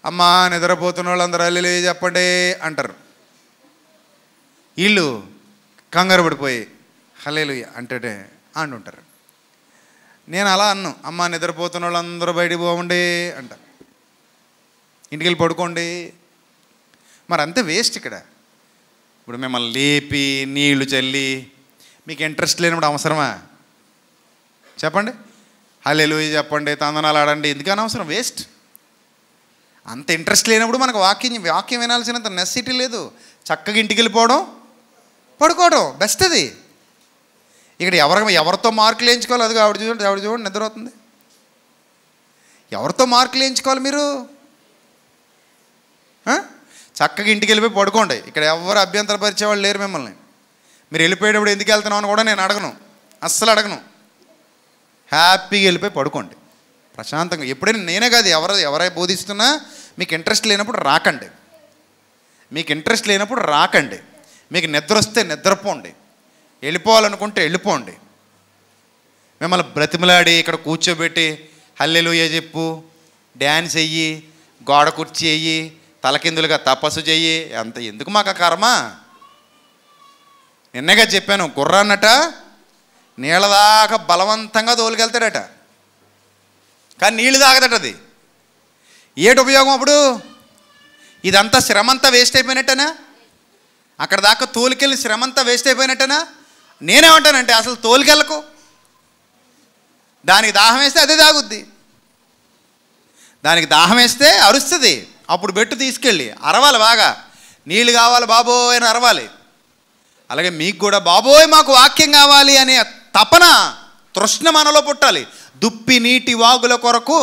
అమ్మా నిద్రపోతున్న వాళ్ళందరూ అల్లి చెప్పండి అంటారు వీళ్ళు కంగారు పడిపోయి హలేలు అంటే అంటుంటారు నేను అలా అన్ను అమ్మ నిద్రపోతున్న వాళ్ళందరూ బయటికి పోవండి అంట ఇంటికి వెళ్ళి పడుకోండి మరి అంతే వేస్ట్ ఇక్కడ ఇప్పుడు మిమ్మల్ని లేపి నీళ్లు చల్లి మీకు ఇంట్రెస్ట్ లేనప్పుడు అవసరమా చెప్పండి హలెలుయ చెప్పండి తందనాలు ఆడండి ఎందుకని అవసరం వేస్ట్ అంత ఇంట్రెస్ట్ లేనప్పుడు మనకు వాక్యం వాక్యం వినాల్సినంత నెసిటీ లేదు చక్కగా ఇంటికి వెళ్ళిపోవడం పడుకోవడం బెస్ట్ అది ఇక్కడ ఎవరి ఎవరితో మార్కులు వేయించుకోవాలి అది ఆవిడ చూడండి ఆవిడ చూడండి నిద్ర అవుతుంది ఎవరితో మార్కులు వేయించుకోవాలి మీరు చక్కగా ఇంటికి వెళ్ళిపోయి పడుకోండి ఇక్కడ ఎవరు అభ్యంతరపరిచేవాళ్ళు లేరు మిమ్మల్ని మీరు వెళ్ళిపోయేటప్పుడు ఎందుకు వెళ్తున్నామని కూడా నేను అడగను అస్సలు అడగను హ్యాపీగా వెళ్ళిపోయి పడుకోండి ప్రశాంతంగా ఎప్పుడైనా నేనే కాదు ఎవరు ఎవరై బోధిస్తున్నా మీకు ఇంట్రెస్ట్ లేనప్పుడు రాకండి మీకు ఇంట్రెస్ట్ లేనప్పుడు రాకండి మీకు నిద్ర వస్తే నిద్రపోండి వెళ్ళిపోవాలనుకుంటే వెళ్ళిపోండి మిమ్మల్ని బ్రతిమలాడి ఇక్కడ కూర్చోబెట్టి హల్లెలుయ చెప్పు డ్యాన్స్ వెయ్యి గోడ కుర్చీ వెయ్యి తలకిందులుగా తపస్సు చెయ్యి అంత ఎందుకు మాకు కర్మ నిన్నగా చెప్పాను గుర్రాన్నట నీళ్ళ దాకా బలవంతంగా తోలుకెళ్తాడట కానీ నీళ్ళు తాగదట అది ఏటి ఉపయోగం అప్పుడు ఇదంతా శ్రమంతా వేస్ట్ అయిపోయినట్టేనా అక్కడ దాకా తోలుకెళ్ళి శ్రమంతా వేస్ట్ అయిపోయినట్టేనా నేనేమంటానంటే అసలు తోలుకెళ్ళకు దానికి దాహం వేస్తే అదే తాగుద్ది దానికి దాహం వేస్తే అరుస్తుంది అప్పుడు బెట్టు తీసుకెళ్ళి అరవాలి బాగా నీళ్ళు కావాలి బాబోయ్ అని అరవాలి అలాగే మీకు కూడా బాబోయ్ మాకు వాక్యం కావాలి అని తపన తృష్ణ మనలో పుట్టాలి దుప్పి నీటి వాగుల కొరకు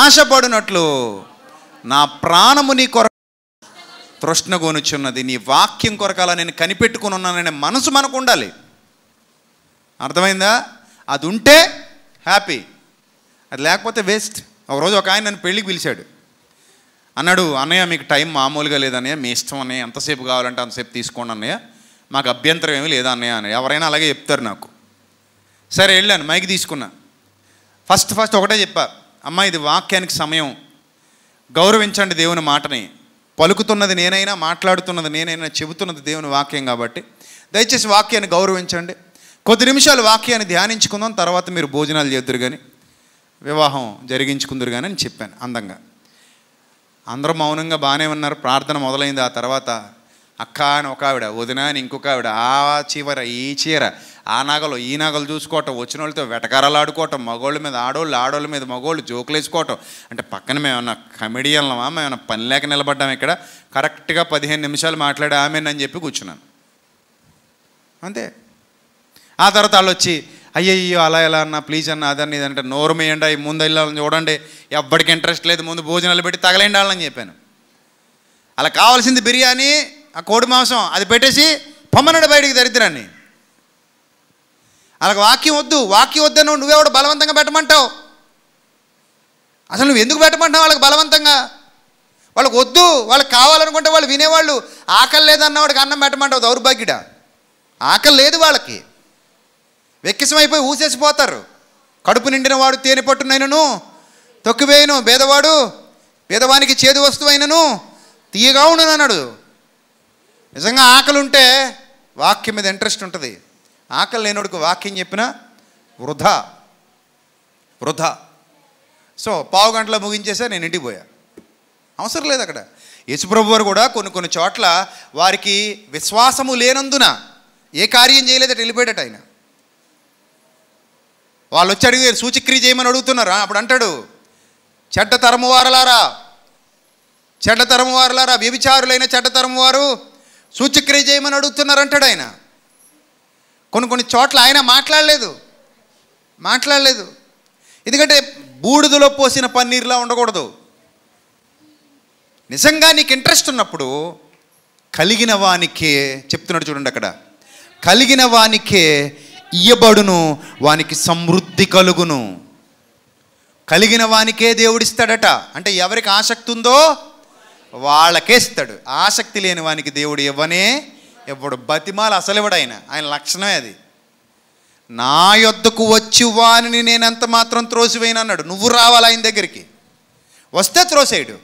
ఆశపడినట్లు నా ప్రాణము నీ కొరకు తృష్ణ గోనుచున్నది నీ వాక్యం కొరకాల నేను కనిపెట్టుకుని ఉన్నాననే మనసు మనకు ఉండాలి అర్థమైందా అది ఉంటే హ్యాపీ అది లేకపోతే వేస్ట్ ఒకరోజు ఒక ఆయన నన్ను పెళ్ళికి పిలిచాడు అన్నాడు అన్నయ్య మీకు టైం మామూలుగా లేదన్నయ్య మీ ఇష్టం అన్నయ్య ఎంతసేపు కావాలంటే అంతసేపు తీసుకోండి అన్నయ్య మాకు అభ్యంతరం ఏమీ లేదా అన్నయ్య అని ఎవరైనా అలాగే చెప్తారు నాకు సరే వెళ్ళాను మైక్ తీసుకున్నా ఫస్ట్ ఫస్ట్ ఒకటే చెప్పా అమ్మ ఇది వాక్యానికి సమయం గౌరవించండి దేవుని మాటని పలుకుతున్నది నేనైనా మాట్లాడుతున్నది నేనైనా చెబుతున్నది దేవుని వాక్యం కాబట్టి దయచేసి వాక్యాన్ని గౌరవించండి కొద్ది నిమిషాలు వాక్యాన్ని ధ్యానించుకుందాం తర్వాత మీరు భోజనాలు చేద్దరు కానీ వివాహం జరిగించుకుందరు కానీ అని చెప్పాను అందంగా అందరూ మౌనంగా బాగానే ఉన్నారు ప్రార్థన మొదలైంది ఆ తర్వాత అక్క అని ఒక ఆవిడ వదిన అని ఇంకొక ఆవిడ ఆ చివర ఈ చీర ఆ నగలు ఈ నగలు చూసుకోవటం వచ్చిన వాళ్ళతో వెటకారాలు ఆడుకోవటం మగోళ్ళ మీద ఆడోళ్ళు ఆడోళ్ళ మీద మగోళ్ళు జోకులు వేసుకోవటం అంటే పక్కన మేమన్నా కమెడియన్లమా మేమన్నా పని లేక నిలబడ్డాం ఇక్కడ కరెక్ట్గా పదిహేను నిమిషాలు మాట్లాడి ఆమెనని చెప్పి కూర్చున్నాను అంతే ఆ తర్వాత వాళ్ళు వచ్చి అయ్యయ్యో అలా ఎలా అన్న ప్లీజ్ అన్న అదన్న ఇదంటే నోరు మేయండి అవి ముందు వెళ్ళాలని చూడండి ఎవరికి ఇంట్రెస్ట్ లేదు ముందు భోజనాలు పెట్టి తగలేండి వాళ్ళని చెప్పాను అలా కావాల్సింది బిర్యానీ ఆ కోడి మాంసం అది పెట్టేసి పొమ్మనడు బయటికి దరిద్రాన్ని అలాగ వాక్యం వద్దు వాక్యం వద్దను నువ్వెవడు బలవంతంగా పెట్టమంటావు అసలు నువ్వు ఎందుకు పెట్టమంటావు వాళ్ళకి బలవంతంగా వాళ్ళకి వద్దు వాళ్ళకి కావాలనుకుంటే వాళ్ళు వినేవాళ్ళు ఆకలి లేదన్న వాడికి అన్నం పెట్టమంటావు దౌర్భాగ్యుడ ఆకలి లేదు వాళ్ళకి వెక్కిసమైపోయి ఊసేసిపోతారు కడుపు నిండిన వాడు తేనె పట్టునైనను తొక్కివేయను పేదవాడు పేదవానికి చేదు వస్తువైనను తీయగా అన్నాడు నిజంగా ఆకలి ఉంటే వాక్యం మీద ఇంట్రెస్ట్ ఉంటుంది ఆకలి లేనోడికి వాక్యం చెప్పిన వృధా వృధా సో పావు గంటలో ముగించేసే నేను ఇంటికి పోయా అవసరం లేదు అక్కడ యశుప్రభు వారు కూడా కొన్ని కొన్ని చోట్ల వారికి విశ్వాసము లేనందున ఏ కార్యం చేయలేదట వెళ్ళిపోయాడట ఆయన వాళ్ళు వచ్చి అడిగారు సూచిక్రియ చేయమని అడుగుతున్నారా అప్పుడు అంటాడు చెడ్డ తరము వారలారా చెడ్డ తరము వారలారా వ్యభిచారులైన చెడ్డ తరము వారు సూచక్రియ చేయమని అడుగుతున్నారు అంటాడు ఆయన కొన్ని కొన్ని చోట్ల ఆయన మాట్లాడలేదు మాట్లాడలేదు ఎందుకంటే బూడిదలో పోసిన పన్నీర్లా ఉండకూడదు నిజంగా నీకు ఇంట్రెస్ట్ ఉన్నప్పుడు కలిగిన వానికే చెప్తున్నాడు చూడండి అక్కడ కలిగిన వానికే ఇయ్యబడును వానికి సమృద్ధి కలుగును కలిగిన వానికే దేవుడిస్తాడట అంటే ఎవరికి ఆసక్తి ఉందో వాళ్ళకే ఇస్తాడు ఆసక్తి లేని వానికి దేవుడు ఇవ్వనే ఇవ్వడు బతిమాలు అసలు ఇవ్వడు ఆయన ఆయన లక్షణమే అది నా యొద్దకు వచ్చి వాని ఎంత మాత్రం త్రోసివేయను అన్నాడు నువ్వు రావాలి ఆయన దగ్గరికి వస్తే త్రోసేయడు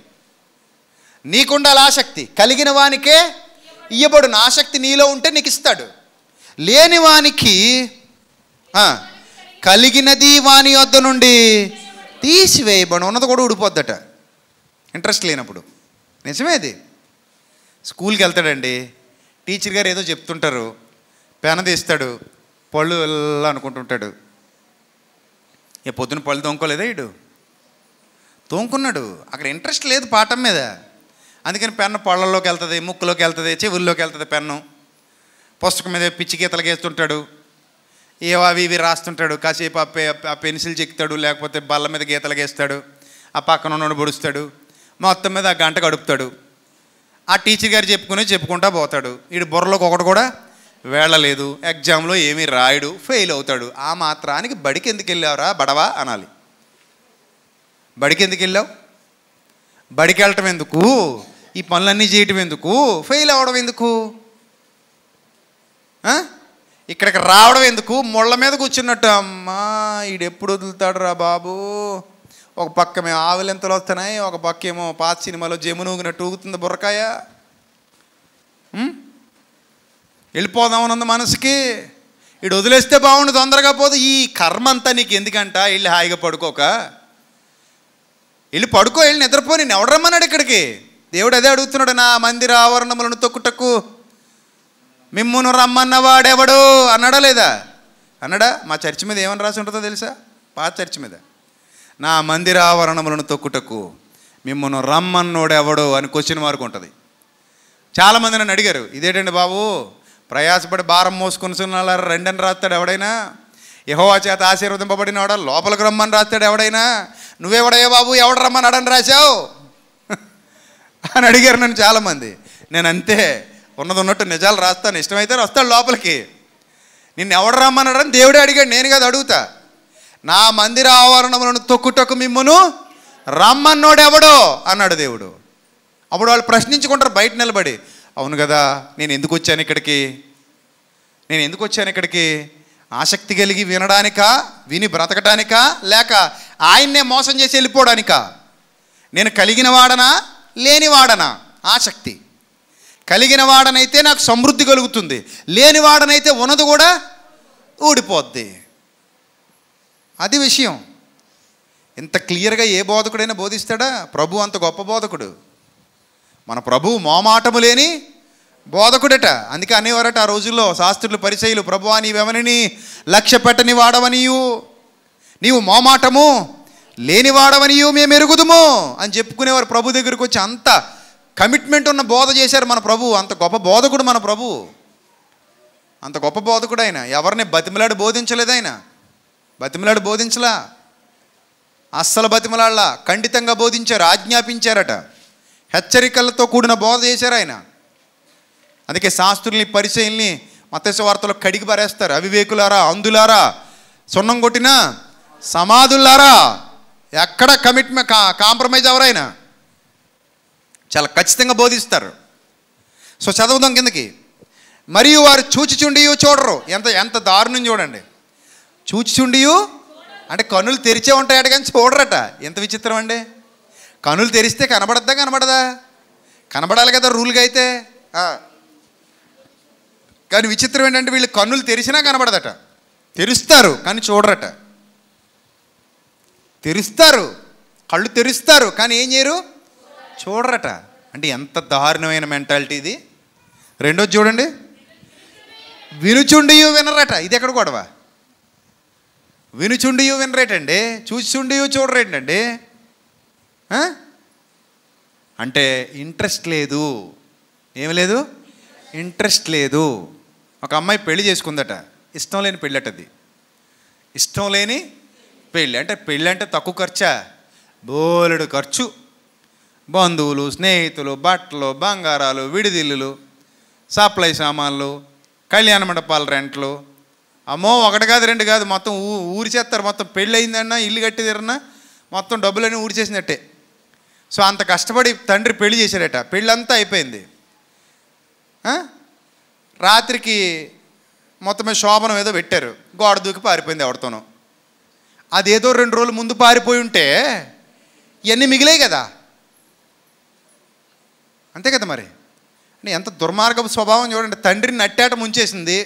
నీకుండాలి ఆసక్తి కలిగిన వానికే నా ఆసక్తి నీలో ఉంటే నీకు ఇస్తాడు లేని వానికి కలిగినది వాని వద్ద నుండి తీసివేయబడు ఉన్నది కూడా ఊడిపోద్దట ఇంట్రెస్ట్ లేనప్పుడు నిజమేది స్కూల్కి వెళ్తాడండి టీచర్ గారు ఏదో చెప్తుంటారు పెన తీస్తాడు పళ్ళు అనుకుంటుంటాడు ఏ పొద్దున పళ్ళు తోముకోలేదా ఇడు తోముకున్నాడు అక్కడ ఇంట్రెస్ట్ లేదు పాఠం మీద అందుకని పెన్ను పళ్ళల్లోకి వెళ్తుంది ముక్కులోకి వెళ్తుంది చెవుల్లోకి వెళ్తుంది పెన్ను పుస్తకం మీద పిచ్చి గీతలు గీస్తుంటాడు ఏవో అవి ఇవి రాస్తుంటాడు కాసేపు ఆ పెన్సిల్ చెక్కుతాడు లేకపోతే బల్ల మీద గీతలు గీస్తాడు ఆ పక్కన ఉన్నాడు పొడుస్తాడు మొత్తం మీద ఆ గంట గడుపుతాడు ఆ టీచర్ గారు చెప్పుకుని చెప్పుకుంటా పోతాడు వీడు బుర్రలోకి ఒకటి కూడా వెళ్ళలేదు ఎగ్జామ్లో ఏమీ రాయడు ఫెయిల్ అవుతాడు ఆ మాత్రానికి బడికి ఎందుకు వెళ్ళావురా బడవా అనాలి బడికి ఎందుకు వెళ్ళావు బడికి వెళ్ళటం ఎందుకు ఈ పనులన్నీ చేయటం ఎందుకు ఫెయిల్ అవడం ఎందుకు ఇక్కడికి రావడం ఎందుకు ముళ్ళ మీద కూర్చున్నట్టు అమ్మా ఈడెప్పుడు వదులుతాడు రా బాబు ఒక పక్క మేము ఆవులెంతలు వస్తున్నాయి ఒక పక్క ఏమో పాత సినిమాలో జమునూగిన టూగుతుంది బుర్రకాయ వెళ్ళిపోదామనుంది మనసుకి ఇడు వదిలేస్తే బాగుండు తొందరగా పోదు ఈ కర్మ అంతా నీకు ఎందుకంట వెళ్ళి హాయిగా పడుకోక వెళ్ళి పడుకో వెళ్ళి నిద్రపో నేను ఎవడమ్మన్నాడు ఇక్కడికి దేవుడు అదే అడుగుతున్నాడు నా మందిర ఆవరణములను తొక్కుటక్కు మిమ్మును రమ్మన్నవాడెవడు అన్నాడా లేదా అన్నాడా మా చర్చి మీద ఏమని రాసి ఉంటుందో తెలుసా పాత చర్చి మీద నా మందిరావరణములను తొక్కుటకు మిమ్మల్ని ఎవడు అని క్వశ్చన్ మార్క్ ఉంటుంది చాలామంది నన్ను అడిగారు ఇదేటండి బాబు ప్రయాసపడి భారం మోసుకొని రెండని రాస్తాడు ఎవడైనా యహోవా చేత ఆశీర్వదింపబడినవాడ లోపలికి రమ్మని రాస్తాడు ఎవడైనా నువ్వెవడయ్యా బాబు ఎవడు రమ్మని అడని రాశావు అని అడిగారు నన్ను చాలామంది నేను అంతే ఉన్నది ఉన్నట్టు నిజాలు రాస్తాను ఇష్టమైతే వస్తాడు లోపలికి నిన్ను ఎవడు రమ్మని అడని దేవుడే అడిగాడు నేను కాదు అడుగుతా నా మందిర ఆవరణములను తొక్కుటకు మిమ్మను ఎవడో అన్నాడు దేవుడు అప్పుడు వాళ్ళు ప్రశ్నించుకుంటారు బయట నిలబడి అవును కదా నేను ఎందుకు వచ్చాను ఇక్కడికి నేను ఎందుకు వచ్చాను ఇక్కడికి ఆసక్తి కలిగి వినడానికా విని బ్రతకటానికా లేక ఆయన్నే మోసం చేసి వెళ్ళిపోవడానికా నేను కలిగిన వాడనా లేనివాడనా ఆసక్తి కలిగిన వాడనైతే నాకు సమృద్ధి కలుగుతుంది లేనివాడనైతే ఉన్నది కూడా ఊడిపోద్ది అది విషయం ఇంత క్లియర్గా ఏ బోధకుడైనా బోధిస్తాడా ప్రభు అంత గొప్ప బోధకుడు మన ప్రభు మోమాటము లేని బోధకుడట అందుకే అనేవారట ఆ రోజుల్లో శాస్త్రులు పరిచయలు ప్రభు నీవెవరిని లక్ష్య పెట్టని వాడవనియు నీవు మోమాటము లేని వాడవనియు మేము ఎరుగుదుము అని చెప్పుకునేవారు ప్రభు దగ్గరికి వచ్చి అంత కమిట్మెంట్ ఉన్న బోధ చేశారు మన ప్రభు అంత గొప్ప బోధకుడు మన ప్రభు అంత గొప్ప బోధకుడు ఆయన ఎవరిని బతిమలాడి బోధించలేదు ఆయన బతిమలాడు బోధించలా అస్సలు బతిమలాడలా ఖండితంగా బోధించారు ఆజ్ఞాపించారట హెచ్చరికలతో కూడిన బోధ చేశారు ఆయన అందుకే శాస్త్రుల్ని పరిచయల్ని మత్స్య వార్తలో కడిగి పారేస్తారు అవివేకులారా అందులారా సున్నం కొట్టిన సమాధులారా ఎక్కడ కమిట్మెంట్ కాంప్రమైజ్ ఎవరైనా చాలా ఖచ్చితంగా బోధిస్తారు సో చదవదాం కిందకి మరియు వారు చూచిచుండి చూడరు ఎంత ఎంత దారుణం చూడండి చూచిచుండియు అంటే కనులు తెరిచే ఉంటాయట కానీ చూడరట ఎంత విచిత్రం అండి కనులు తెరిస్తే కనబడద్దా కనబడదా కనబడాలి కదా రూల్గా అయితే కానీ విచిత్రం ఏంటంటే వీళ్ళు కన్నులు తెరిచినా కనబడదట తెరుస్తారు కానీ చూడరట తెరుస్తారు కళ్ళు తెరుస్తారు కానీ ఏం చేయరు చూడరట అంటే ఎంత దారుణమైన మెంటాలిటీ ఇది రెండోది చూడండి వినుచుండి వినరట ఇది ఎక్కడ గొడవ వినుచుండియు వినరేటండి చూచుండియు చూడరేటండి అంటే ఇంట్రెస్ట్ లేదు ఏమి లేదు ఇంట్రెస్ట్ లేదు ఒక అమ్మాయి పెళ్లి చేసుకుందట ఇష్టం లేని పెళ్ళటది ఇష్టం లేని పెళ్ళి అంటే పెళ్ళి అంటే తక్కువ ఖర్చా బోలెడు ఖర్చు బంధువులు స్నేహితులు బట్టలు బంగారాలు విడిదిల్లులు సప్లై సామాన్లు కళ్యాణ మండపాల రెంట్లు అమ్మో ఒకటి కాదు రెండు కాదు మొత్తం ఊ ఊరి చేస్తారు మొత్తం పెళ్ళి అయిందన్నా ఇల్లు కట్టేదిరన్నా మొత్తం డబ్బులన్నీ ఊరి చేసినట్టే సో అంత కష్టపడి తండ్రి పెళ్లి చేశాడట పెళ్ళంతా అయిపోయింది రాత్రికి మొత్తమే శోభనం ఏదో పెట్టారు గోడ దూకి పారిపోయింది ఎవరితోనో అదేదో రెండు రోజులు ముందు పారిపోయి ఉంటే ఇవన్నీ మిగిలే కదా అంతే కదా మరి ఎంత దుర్మార్గపు స్వభావం చూడండి తండ్రిని నట్టాట ముంచేసింది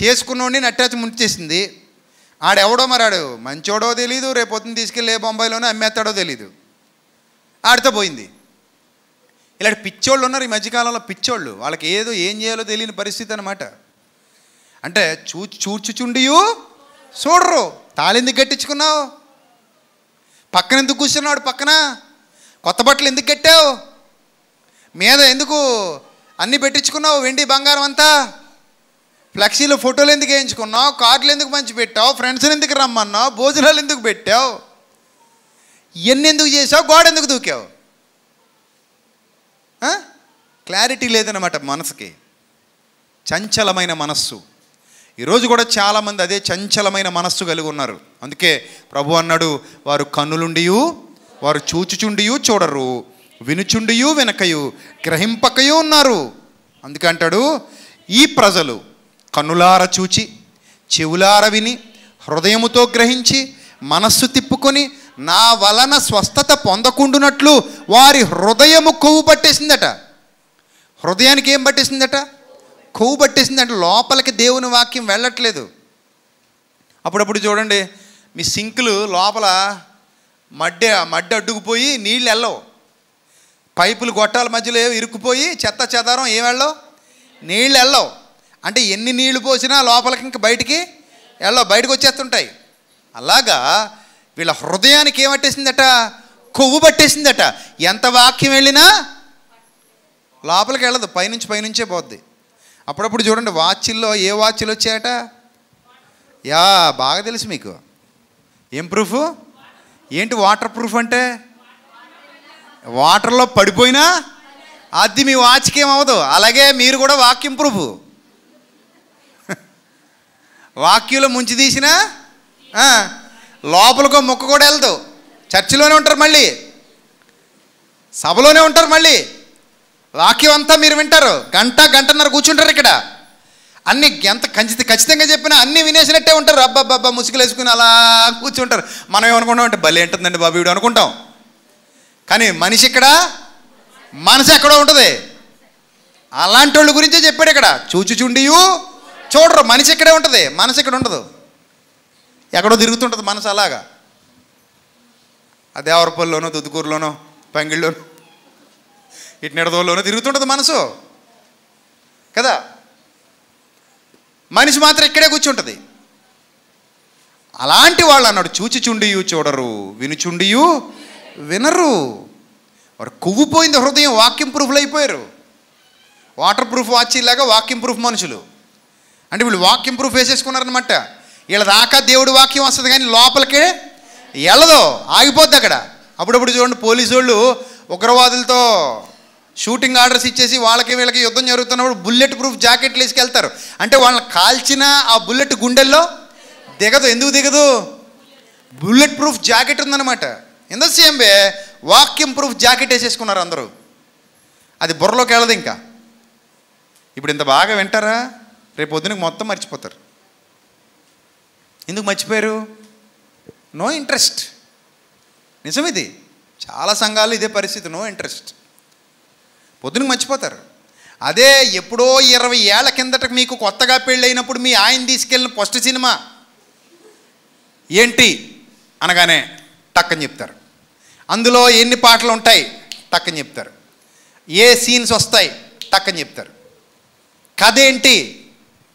చేసుకున్నోడిని అట్టాచి ముంచేసింది ఆడెవడో మరాడు మంచోడో తెలీదు పొద్దున్న తీసుకెళ్ళి ఏ బొంబాయిలోనే అమ్మేస్తాడో తెలీదు ఆడితో పోయింది ఇలాంటి పిచ్చోళ్ళు ఉన్నారు ఈ మధ్యకాలంలో పిచ్చోళ్ళు వాళ్ళకి ఏదో ఏం చేయాలో తెలియని పరిస్థితి అనమాట అంటే చూ చూచుచుండియు చూడరు తాళెందుకు కట్టించుకున్నావు పక్కన ఎందుకు కూర్చున్నాడు పక్కన కొత్త బట్టలు ఎందుకు కట్టావు మీద ఎందుకు అన్నీ పెట్టించుకున్నావు వెండి బంగారం అంతా ఫ్లెక్సీలో ఫోటోలు ఎందుకు వేయించుకున్నావు కార్లు ఎందుకు మంచి పెట్టావు ఫ్రెండ్స్ని ఎందుకు రమ్మన్నావు భోజనాలు ఎందుకు పెట్టావు ఎన్ని ఎందుకు చేసావు గోడ ఎందుకు దూకావు క్లారిటీ లేదనమాట మనసుకి చంచలమైన మనస్సు ఈరోజు కూడా చాలామంది అదే చంచలమైన మనస్సు కలిగి ఉన్నారు అందుకే ప్రభు అన్నాడు వారు కన్నులుండియు వారు చూచుచుండియు చూడరు వినుచుండియు వినకయు గ్రహింపకయు ఉన్నారు అందుకంటాడు ఈ ప్రజలు కన్నులార చూచి చెవులార విని హృదయముతో గ్రహించి మనస్సు తిప్పుకొని నా వలన స్వస్థత పొందకుండునట్లు వారి హృదయము కొవ్వు పట్టేసిందట హృదయానికి ఏం పట్టేసిందట కొవ్వు పట్టేసిందట లోపలికి దేవుని వాక్యం వెళ్ళట్లేదు అప్పుడప్పుడు చూడండి మీ సింకులు లోపల మడ్డ మడ్డ అడ్డుకుపోయి నీళ్ళు వెళ్ళవు పైపులు గొట్టాల మధ్యలో ఇరుక్కుపోయి చెత్త చెదారం ఏం వెళ్ళవు నీళ్ళు వెళ్ళవు అంటే ఎన్ని నీళ్లు పోసినా లోపలికి ఇంక బయటికి ఎలా బయటకు వచ్చేస్తుంటాయి అలాగా వీళ్ళ హృదయానికి ఏమట్టేసిందట కొవ్వు పట్టేసిందట ఎంత వాక్యం వెళ్ళినా లోపలికి వెళ్ళదు పైనుంచి పైనుంచే పోద్ది అప్పుడప్పుడు చూడండి వాచ్ల్లో ఏ వాచ్లు వచ్చాయట యా బాగా తెలుసు మీకు ఏం ప్రూఫ్ ఏంటి వాటర్ ప్రూఫ్ అంటే వాటర్లో పడిపోయినా అది మీ వాచ్కి ఏమవదు అలాగే మీరు కూడా వాక్యం ప్రూఫ్ వాక్యులు ముంచి తీసినా లోపలికో మొక్క కూడా వెళ్తూ చర్చిలోనే ఉంటారు మళ్ళీ సభలోనే ఉంటారు మళ్ళీ వాక్యం అంతా మీరు వింటారు గంట గంటన్నర కూర్చుంటారు ఇక్కడ అన్ని ఎంత ఖచ్చిత ఖచ్చితంగా చెప్పినా అన్నీ వినేసినట్టే ఉంటారు అబ్బాబ్బా ముసుగులు వేసుకుని అలా కూర్చుంటారు మనం ఏమనుకుంటాం అంటే భలే ఉంటుందండి బాబు వీడు అనుకుంటాం కానీ మనిషి ఇక్కడ మనసు ఎక్కడో ఉంటుంది అలాంటి వాళ్ళ గురించే చెప్పాడు ఇక్కడ చూచుచుండియు చూడరు మనిషి ఇక్కడే ఉంటుంది మనసు ఇక్కడ ఉండదు ఎక్కడో తిరుగుతుంటుంది మనసు అలాగా దేవరపల్లిలోనో దుద్దుకూరులోనో పంగిళ్ళలోనో ఇటునెడదోలోనో తిరుగుతుంటుంది మనసు కదా మనిషి మాత్రం ఇక్కడే కూర్చుంటుంది అలాంటి వాళ్ళు అన్నాడు చూచిచుండియు చూడరు వినుచుండియు వినరు వారు కొవ్వుపోయింది హృదయం వాక్యం ప్రూఫ్లు అయిపోయారు వాటర్ ప్రూఫ్ ఇలాగా వాక్యం ప్రూఫ్ మనుషులు అంటే వీళ్ళు వాక్యం ప్రూఫ్ వేసేసుకున్నారనమాట వీళ్ళ దాకా దేవుడి వాక్యం వస్తుంది కానీ లోపలికి వెళ్ళదు ఆగిపోద్ది అక్కడ అప్పుడప్పుడు చూడండి పోలీసు వాళ్ళు ఉగ్రవాదులతో షూటింగ్ ఆర్డర్స్ ఇచ్చేసి వాళ్ళకి వీళ్ళకి యుద్ధం జరుగుతున్నప్పుడు బుల్లెట్ ప్రూఫ్ జాకెట్లు వేసుకెళ్తారు అంటే వాళ్ళని కాల్చిన ఆ బుల్లెట్ గుండెల్లో దిగదు ఎందుకు దిగదు బుల్లెట్ ప్రూఫ్ జాకెట్ ఉందన్నమాట ఎందుకు ద సేమ్ వే వాక్యం ప్రూఫ్ జాకెట్ వేసేసుకున్నారు అందరూ అది బుర్రలోకి వెళ్ళదు ఇంకా ఇప్పుడు ఇంత బాగా వింటారా రేపు పొద్దున మొత్తం మర్చిపోతారు ఎందుకు మర్చిపోయారు నో ఇంట్రెస్ట్ నిజం ఇది చాలా సంఘాలు ఇదే పరిస్థితి నో ఇంట్రెస్ట్ పొద్దున మర్చిపోతారు అదే ఎప్పుడో ఇరవై ఏళ్ళ కిందట మీకు కొత్తగా పెళ్ళైనప్పుడు మీ ఆయన తీసుకెళ్ళిన ఫస్ట్ సినిమా ఏంటి అనగానే టక్కని చెప్తారు అందులో ఎన్ని పాటలు ఉంటాయి టక్కని చెప్తారు ఏ సీన్స్ వస్తాయి టక్కని చెప్తారు కథ ఏంటి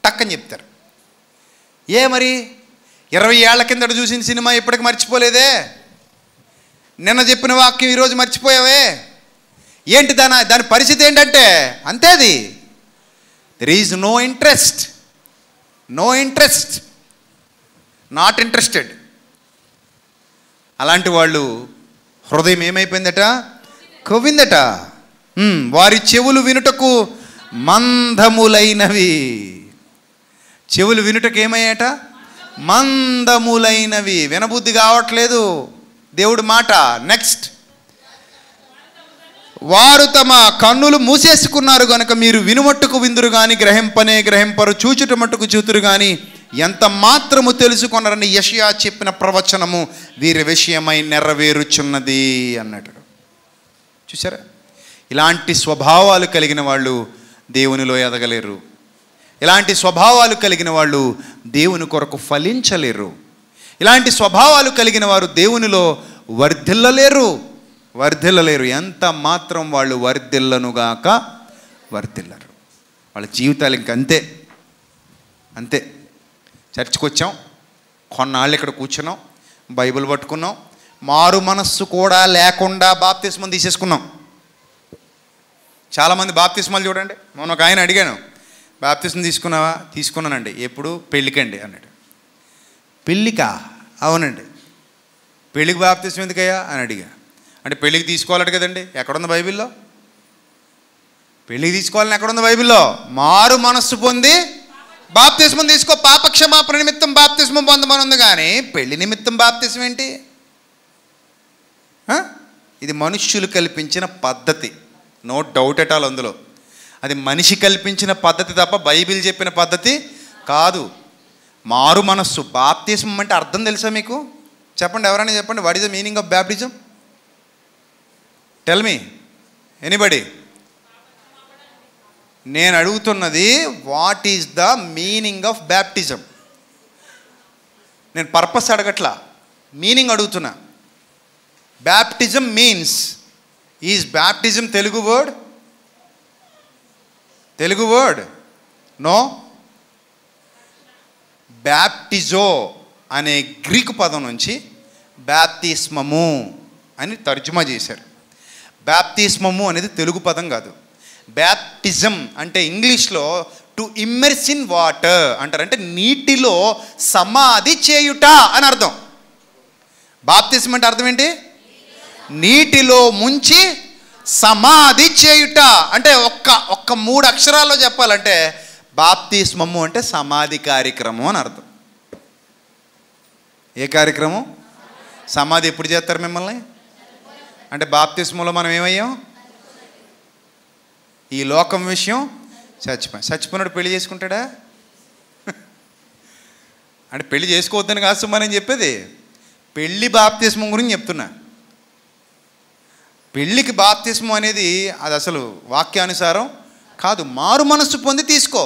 టక్కని చెప్తారు ఏ మరి ఇరవై ఏళ్ల కిందట చూసిన సినిమా ఇప్పటికి మర్చిపోలేదే నిన్న చెప్పిన వాక్యం ఈరోజు మర్చిపోయావే ఏంటి దాని దాని పరిస్థితి ఏంటంటే అంతేది there is no interest no interest not interested అలాంటి వాళ్ళు హృదయం ఏమైపోయిందట కొవ్విందట వారి చెవులు వినుటకు మందములైనవి చెవులు వినుటకు ఏమయ్యాట మందములైనవి వినబుద్ధి కావట్లేదు దేవుడి మాట నెక్స్ట్ వారు తమ కన్నులు మూసేసుకున్నారు కనుక మీరు వినుమట్టుకు విందురు కానీ గ్రహింపనే గ్రహింపరు చూచుట మట్టుకు చూతురు కానీ ఎంత మాత్రము తెలుసుకున్నారని యషయా చెప్పిన ప్రవచనము వీరి విషయమై నెరవేరుచున్నది అన్నట్టు చూసారా ఇలాంటి స్వభావాలు కలిగిన వాళ్ళు దేవునిలో ఎదగలేరు ఇలాంటి స్వభావాలు కలిగిన వాళ్ళు దేవుని కొరకు ఫలించలేరు ఇలాంటి స్వభావాలు కలిగిన వారు దేవునిలో వర్ధిల్లలేరు వర్ధిల్లలేరు ఎంత మాత్రం వాళ్ళు వర్ధిల్లనుగాక వర్ధిల్లరు వాళ్ళ జీవితాలు ఇంక అంతే చర్చికి వచ్చాం కొన్నాళ్ళు ఇక్కడ కూర్చున్నాం బైబిల్ పట్టుకున్నాం మారు మనస్సు కూడా లేకుండా బాప్తిస్మం తీసేసుకున్నాం చాలామంది బాప్తిస్మాలు చూడండి మొన్న ఒక ఆయన అడిగాను బాప్తిజం తీసుకున్నావా తీసుకున్నానండి ఎప్పుడు పెళ్ళికండి అన్నాడు పెళ్ళికా అవునండి పెళ్ళికి బాప్తిజం ఎందుకయ్యా అని అడిగా అంటే పెళ్ళికి తీసుకోవాలట కదండి ఎక్కడుంది బైబిల్లో పెళ్ళికి తీసుకోవాలని ఎక్కడుంది బైబిల్లో మారు మనస్సు పొంది బాప్తిస్మం తీసుకో పాపక్షమాపణ నిమిత్తం బాప్తిస్మం పొందమని ఉంది కానీ పెళ్లి నిమిత్తం బాప్తిస్మం ఏంటి ఇది మనుష్యులు కల్పించిన పద్ధతి నో డౌట్ ఎట్ ఆల్ అందులో అది మనిషి కల్పించిన పద్ధతి తప్ప బైబిల్ చెప్పిన పద్ధతి కాదు మారు మనస్సు బాప్తిజం అంటే అర్థం తెలుసా మీకు చెప్పండి ఎవరైనా చెప్పండి what is the meaning of baptism tell me anybody నేను అడుగుతున్నది what is the meaning of baptism నేను పర్పస్ అడగట్లా మీనింగ్ అడుగుతున్నా baptism means is baptism Telugu word Telugu word no బ్యాప్టిజో అనే గ్రీకు పదం నుంచి బ్యాప్తిస్మము అని తర్జుమా చేశారు బ్యాప్తిస్మము అనేది తెలుగు పదం కాదు బ్యాప్టిజం అంటే ఇంగ్లీష్లో టు ఇమ్మర్స్ ఇన్ వాటర్ అంటారు అంటే నీటిలో సమాధి చేయుట అని అర్థం బాప్తిజం అంటే అర్థం ఏంటి నీటిలో ముంచి సమాధి చేయుట అంటే ఒక్క ఒక్క మూడు అక్షరాల్లో చెప్పాలంటే బాప్తిస్మము అంటే సమాధి కార్యక్రమం అని అర్థం ఏ కార్యక్రమం సమాధి ఎప్పుడు చేస్తారు మిమ్మల్ని అంటే బాప్తిస్మంలో మనం ఏమయ్యాం ఈ లోకం విషయం చచ్చిపోయి చచ్చిపోయినాడు పెళ్లి చేసుకుంటాడా అంటే పెళ్లి చేసుకోవద్దని కాదు మనం చెప్పేది పెళ్ళి బాప్తిస్మం గురించి చెప్తున్నా పెళ్ళికి బాప్తిస్మం అనేది అది అసలు వాక్యానుసారం కాదు మారు మనస్సు పొంది తీసుకో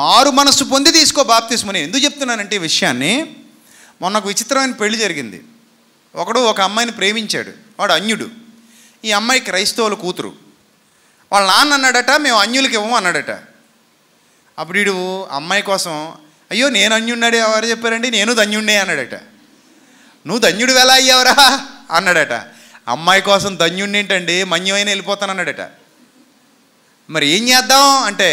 మారు మనస్సు పొంది తీసుకో బాప్తిస్మని ఎందుకు చెప్తున్నానంటే ఈ విషయాన్ని మొన్న ఒక విచిత్రమైన పెళ్లి జరిగింది ఒకడు ఒక అమ్మాయిని ప్రేమించాడు వాడు అన్యుడు ఈ అమ్మాయి క్రైస్తవుల కూతురు వాళ్ళ నాన్న అన్నాడట మేము అన్యులకి ఇవ్వము అన్నాడట అప్పుడు వీడు అమ్మాయి కోసం అయ్యో నేను అన్యున్నాడే ఎవరు చెప్పారండి నేను ధన్యుండే అన్నాడట నువ్వు ధన్యుడు ఎలా అయ్యావరా అన్నాడట అమ్మాయి కోసం ఏంటండి మన్యమైన వెళ్ళిపోతాను అన్నాడట మరి ఏం చేద్దాం అంటే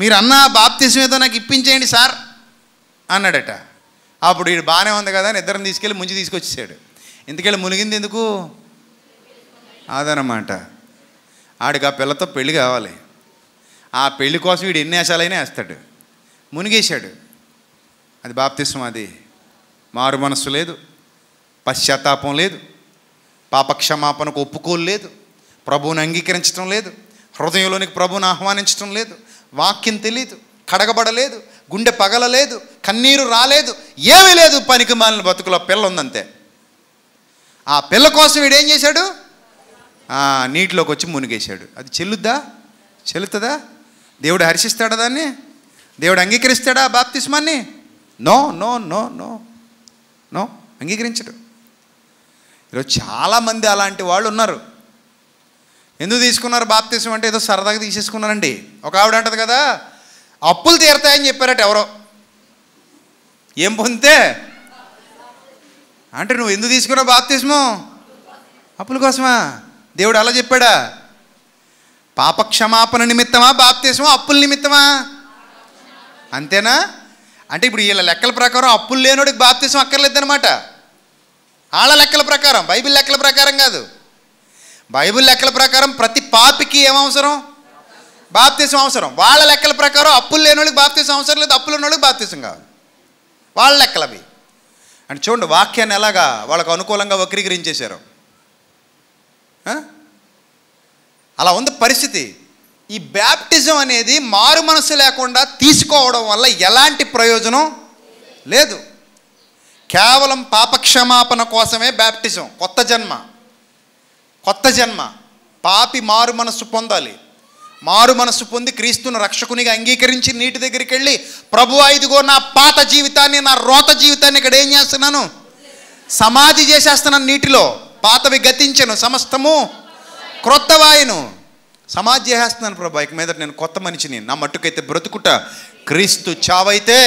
మీరు అన్న బాప్తిసం ఏదో నాకు ఇప్పించేయండి సార్ అన్నాడట అప్పుడు వీడు బాగానే ఉంది కదా అని ఇద్దరిని తీసుకెళ్ళి ముంచి తీసుకొచ్చేసాడు ఇంతకెళ్ళి మునిగింది ఎందుకు అదనమాట ఆడికి ఆ పిల్లతో పెళ్ళి కావాలి ఆ పెళ్లి కోసం వీడు ఎన్ని వేసాలైనా వేస్తాడు మునిగేశాడు అది బాప్తిసం అది మారు మనస్సు లేదు పశ్చాత్తాపం లేదు పాపక్షమాపణకు ఒప్పుకోలేదు ప్రభువుని అంగీకరించడం లేదు హృదయంలోనికి ప్రభువుని ఆహ్వానించడం లేదు వాక్యం తెలియదు కడగబడలేదు గుండె పగలలేదు కన్నీరు రాలేదు ఏమీ లేదు పనికి మాలిన బతుకులో పిల్ల ఉందంతే ఆ పిల్ల కోసం వీడు ఏం చేశాడు నీటిలోకి వచ్చి మునిగేశాడు అది చెల్లుద్దా చెల్లుతుందా దేవుడు హర్షిస్తాడా దాన్ని దేవుడు అంగీకరిస్తాడా బాప్తిస్మాన్ని no no no no no అంగీకరించడు ఈరోజు చాలామంది అలాంటి వాళ్ళు ఉన్నారు ఎందుకు తీసుకున్నారు బాప్తీసం అంటే ఏదో సరదాగా తీసేసుకున్నారండి ఒక ఆవిడ అంటది కదా అప్పులు తీరతాయని చెప్పారట ఎవరో ఏం పొందితే అంటే నువ్వు ఎందుకు తీసుకున్నావు బాప్తీసము అప్పుల కోసమా దేవుడు అలా చెప్పాడా పాపక్షమాపణ నిమిత్తమా బాప్తీసమా అప్పుల నిమిత్తమా అంతేనా అంటే ఇప్పుడు వీళ్ళ లెక్కల ప్రకారం అప్పులు లేనోడికి అక్కర్లేదు అక్కర్లేదన్నమాట వాళ్ళ లెక్కల ప్రకారం బైబిల్ లెక్కల ప్రకారం కాదు బైబిల్ లెక్కల ప్రకారం ప్రతి పాపికి ఏమవసరం బాప్తీసం అవసరం వాళ్ళ లెక్కల ప్రకారం అప్పులు లేని వాళ్ళకి బాప్తీసం అవసరం లేదు అప్పులు ఉన్న వాళ్ళకి బాప్తీసం కావాలి వాళ్ళ లెక్కలవి అండ్ చూడండి వాక్యాన్ని ఎలాగా వాళ్ళకు అనుకూలంగా వక్రీకరించేశారు అలా ఉంది పరిస్థితి ఈ బ్యాప్టిజం అనేది మారు మనసు లేకుండా తీసుకోవడం వల్ల ఎలాంటి ప్రయోజనం లేదు కేవలం పాపక్షమాపణ కోసమే బ్యాప్టిజం కొత్త జన్మ కొత్త జన్మ పాపి మారు మనస్సు పొందాలి మారు మనస్సు పొంది క్రీస్తును రక్షకునిగా అంగీకరించి నీటి దగ్గరికి వెళ్ళి ప్రభు ఐదుగో నా పాత జీవితాన్ని నా రోత జీవితాన్ని ఇక్కడ ఏం చేస్తున్నాను సమాధి చేసేస్తున్నాను నీటిలో పాతవి గతించను సమస్తము క్రొత్త సమాధి చేసేస్తున్నాను ప్రభు ఇక మీద నేను కొత్త మనిషిని నా మట్టుకైతే బ్రతుకుట క్రీస్తు చావైతే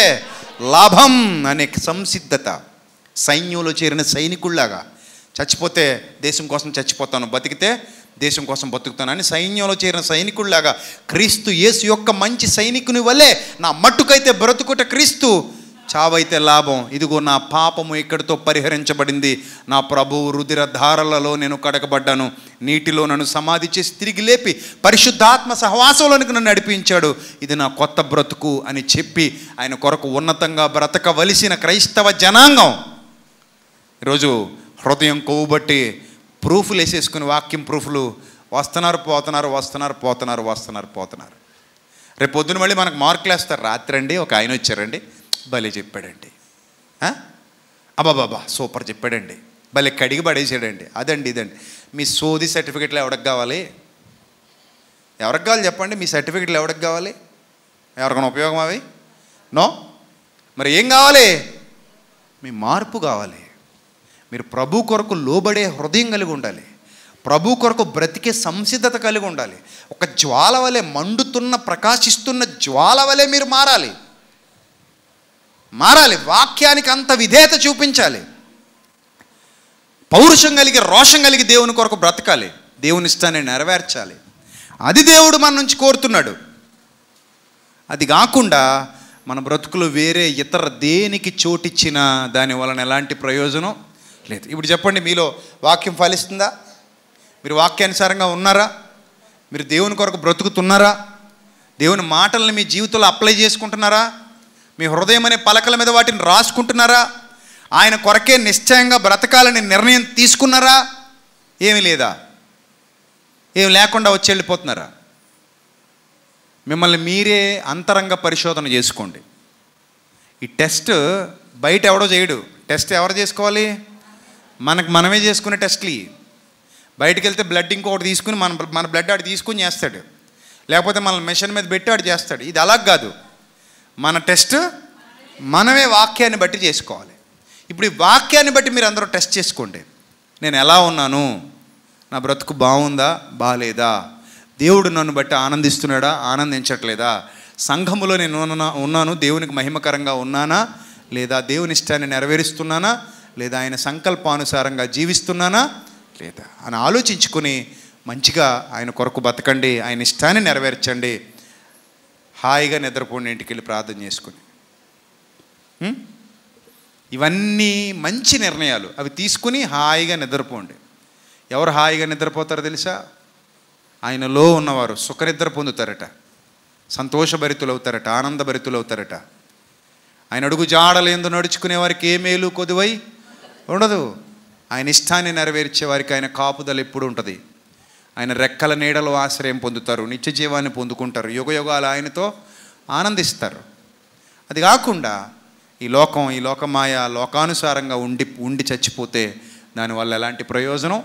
లాభం అనే సంసిద్ధత సైన్యంలో చేరిన సైనికుల్లాగా చచ్చిపోతే దేశం కోసం చచ్చిపోతాను బతికితే దేశం కోసం బతుకుతాను అని సైన్యంలో చేరిన సైనికుల్లాగా క్రీస్తు యేసు యొక్క మంచి సైనికుని వల్లే నా మట్టుకైతే బ్రతుకుట క్రీస్తు చావైతే లాభం ఇదిగో నా పాపము ఇక్కడితో పరిహరించబడింది నా ప్రభు రుదిర ధారలలో నేను కడకబడ్డాను నీటిలో నన్ను సమాధి చేసి తిరిగి లేపి పరిశుద్ధాత్మ సహవాసంలోనికి నన్ను నడిపించాడు ఇది నా కొత్త బ్రతుకు అని చెప్పి ఆయన కొరకు ఉన్నతంగా బ్రతకవలసిన క్రైస్తవ జనాంగం ఈరోజు హృదయం కొవ్వుబట్టి ప్రూఫ్లు వేసేసుకుని వాక్యం ప్రూఫ్లు వస్తున్నారు పోతున్నారు వస్తున్నారు పోతున్నారు వస్తున్నారు పోతున్నారు రేపు పొద్దున మళ్ళీ మనకు మార్కులు వేస్తారు రాత్రి అండి ఒక ఆయన వచ్చారండి భలే చెప్పాడండి అబాబాబా సూపర్ చెప్పాడండి భలే కడిగి పడేసాడండి అదండి ఇదండి మీ సోది సర్టిఫికెట్లు ఎవరికి కావాలి ఎవరికి కావాలి చెప్పండి మీ సర్టిఫికెట్లు ఎవరికి కావాలి ఎవరికైనా ఉపయోగం అవి నో మరి ఏం కావాలి మీ మార్పు కావాలి మీరు ప్రభు కొరకు లోబడే హృదయం కలిగి ఉండాలి ప్రభు కొరకు బ్రతికే సంసిద్ధత కలిగి ఉండాలి ఒక జ్వాల వలె మండుతున్న ప్రకాశిస్తున్న జ్వాల వలె మీరు మారాలి మారాలి వాక్యానికి అంత విధేయత చూపించాలి పౌరుషం కలిగి రోషం కలిగి దేవుని కొరకు బ్రతకాలి దేవుని ఇష్టాన్ని నెరవేర్చాలి అది దేవుడు మన నుంచి కోరుతున్నాడు అది కాకుండా మన బ్రతుకులు వేరే ఇతర దేనికి చోటిచ్చినా దాని వలన ఎలాంటి ప్రయోజనం లేదు ఇప్పుడు చెప్పండి మీలో వాక్యం ఫలిస్తుందా మీరు వాక్యానుసారంగా ఉన్నారా మీరు దేవుని కొరకు బ్రతుకుతున్నారా దేవుని మాటలను మీ జీవితంలో అప్లై చేసుకుంటున్నారా మీ హృదయం అనే పలకల మీద వాటిని రాసుకుంటున్నారా ఆయన కొరకే నిశ్చయంగా బ్రతకాలని నిర్ణయం తీసుకున్నారా ఏమి లేదా ఏమి లేకుండా వచ్చి వెళ్ళిపోతున్నారా మిమ్మల్ని మీరే అంతరంగ పరిశోధన చేసుకోండి ఈ టెస్ట్ బయట ఎవడో చేయడు టెస్ట్ ఎవరు చేసుకోవాలి మనకు మనమే చేసుకునే టెస్ట్లు బయటకు వెళ్తే బ్లడ్ ఇంకొకటి తీసుకుని మన మన బ్లడ్ ఆడు తీసుకుని చేస్తాడు లేకపోతే మన మిషన్ మీద పెట్టి ఆడు చేస్తాడు ఇది అలాగ కాదు మన టెస్ట్ మనమే వాక్యాన్ని బట్టి చేసుకోవాలి ఇప్పుడు ఈ వాక్యాన్ని బట్టి మీరు అందరూ టెస్ట్ చేసుకోండి నేను ఎలా ఉన్నాను నా బ్రతుకు బాగుందా బాగాలేదా దేవుడు నన్ను బట్టి ఆనందిస్తున్నాడా ఆనందించట్లేదా సంఘములో నేను ఉన్నాను దేవునికి మహిమకరంగా ఉన్నానా లేదా దేవుని ఇష్టాన్ని నెరవేరుస్తున్నానా లేదా ఆయన సంకల్పానుసారంగా జీవిస్తున్నానా లేదా అని ఆలోచించుకుని మంచిగా ఆయన కొరకు బతకండి ఆయన ఇష్టాన్ని నెరవేర్చండి హాయిగా నిద్రపోండి ఇంటికి వెళ్ళి ప్రార్థన చేసుకుని ఇవన్నీ మంచి నిర్ణయాలు అవి తీసుకుని హాయిగా నిద్రపోండి ఎవరు హాయిగా నిద్రపోతారో తెలుసా ఆయనలో ఉన్నవారు సుఖనిద్ర పొందుతారట సంతోషభరితులవుతారట అవుతారట ఆయన అడుగు జాడలేందు నడుచుకునే వారికి ఏ మేలు కొదువై ఉండదు ఆయన ఇష్టాన్ని నెరవేర్చే వారికి ఆయన కాపుదల ఎప్పుడు ఉంటుంది ఆయన రెక్కల నీడలు ఆశ్రయం పొందుతారు నిత్య జీవాన్ని పొందుకుంటారు యుగయుగాలు ఆయనతో ఆనందిస్తారు అది కాకుండా ఈ లోకం ఈ లోకమాయ లోకానుసారంగా ఉండి ఉండి చచ్చిపోతే దానివల్ల ఎలాంటి ప్రయోజనం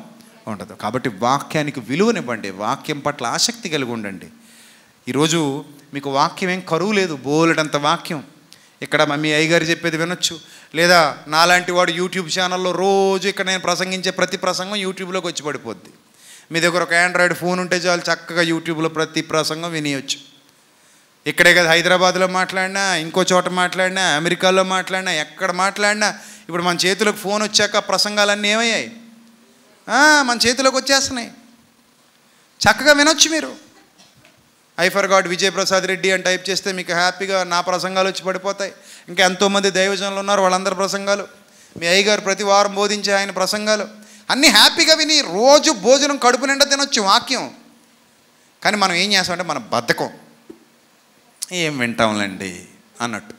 ఉండదు కాబట్టి వాక్యానికి విలువనివ్వండి వాక్యం పట్ల ఆసక్తి కలిగి ఉండండి ఈరోజు మీకు వాక్యం ఏం కరువు లేదు బోలెడంత వాక్యం ఇక్కడ మమ్మీ అయ్యగారు చెప్పేది వినొచ్చు లేదా నాలాంటి వాడు యూట్యూబ్ ఛానల్లో రోజు ఇక్కడ నేను ప్రసంగించే ప్రతి ప్రసంగం యూట్యూబ్లోకి వచ్చి పడిపోద్ది మీ దగ్గర ఒక ఆండ్రాయిడ్ ఫోన్ ఉంటే చాలు చక్కగా యూట్యూబ్లో ప్రతి ప్రసంగం వినియొచ్చు ఇక్కడే కదా హైదరాబాద్లో మాట్లాడినా ఇంకో చోట మాట్లాడినా అమెరికాలో మాట్లాడినా ఎక్కడ మాట్లాడినా ఇప్పుడు మన చేతులకు ఫోన్ వచ్చాక ప్రసంగాలన్నీ ఏమయ్యాయి మన చేతిలోకి వచ్చేస్తున్నాయి చక్కగా వినొచ్చు మీరు I for God Vijayprasad Reddy అని టైప్ చేస్తే మీకు హ్యాపీగా నా ప్రసంగాలు వచ్చి పడిపోతాయి ఇంకా ఎంతోమంది దైవజనులు ఉన్నారు వాళ్ళందరి ప్రసంగాలు మీ అయ్యగారు ప్రతి వారం బోధించే ఆయన ప్రసంగాలు అన్నీ హ్యాపీగా విని రోజు భోజనం కడుపు నిండా తినొచ్చు వాక్యం కానీ మనం ఏం చేస్తామంటే మన బద్ధకం ఏం వింటాంలేండి అన్నట్టు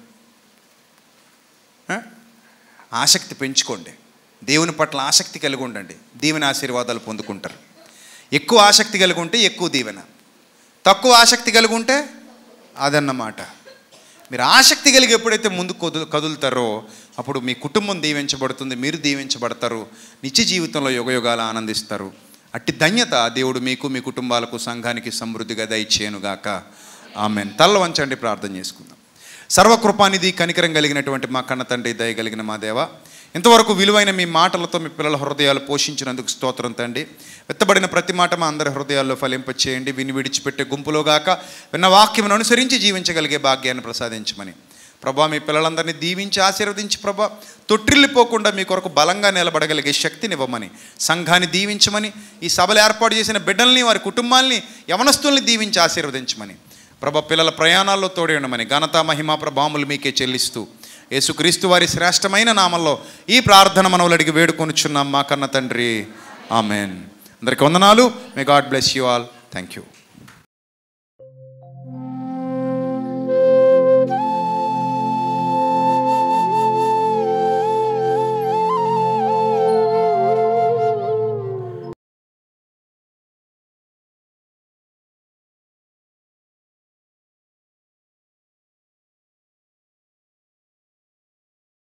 ఆసక్తి పెంచుకోండి దేవుని పట్ల ఆసక్తి కలిగి ఉండండి దీవెన ఆశీర్వాదాలు పొందుకుంటారు ఎక్కువ ఆసక్తి కలిగి ఉంటే ఎక్కువ దీవెన తక్కువ ఆసక్తి కలిగి ఉంటే అదన్నమాట మీరు ఆసక్తి కలిగి ఎప్పుడైతే ముందు కదులు కదులుతారో అప్పుడు మీ కుటుంబం దీవించబడుతుంది మీరు దీవించబడతారు నిత్య జీవితంలో యుగయుగాలు ఆనందిస్తారు అట్టి ధన్యత దేవుడు మీకు మీ కుటుంబాలకు సంఘానికి సమృద్ధిగా దయచేయనుగాక ఆమె తల్ల వంచండి ప్రార్థన చేసుకుందాం సర్వకృపానిధి కనికరం కలిగినటువంటి మా కన్న తండ్రి దయగలిగిన మా దేవ ఇంతవరకు విలువైన మీ మాటలతో మీ పిల్లల హృదయాలు పోషించినందుకు స్తోత్రం తండి వెత్తబడిన ప్రతి మాట మా అందరి హృదయాల్లో ఫలింపచేయండి విని విడిచిపెట్టే గుంపులోగాక విన్న వాక్యం అనుసరించి జీవించగలిగే భాగ్యాన్ని ప్రసాదించమని ప్రభా మీ పిల్లలందరినీ దీవించి ఆశీర్వదించి ప్రభా తొట్టిల్లిపోకుండా మీ కొరకు బలంగా నిలబడగలిగే శక్తినివ్వమని సంఘాన్ని దీవించమని ఈ సభలు ఏర్పాటు చేసిన బిడ్డల్ని వారి కుటుంబాల్ని యవనస్తుల్ని దీవించి ఆశీర్వదించమని ప్రభ పిల్లల ప్రయాణాల్లో ఉండమని ఘనత మహిమ ప్రభాములు మీకే చెల్లిస్తూ యేసుక్రీస్తు వారి శ్రేష్టమైన నామంలో ఈ ప్రార్థన మనవులు అడిగి వేడుకొనిచున్నాం మా కన్న తండ్రి ఆమెన్ అందరికీ వందనాలు may God bless you all thank you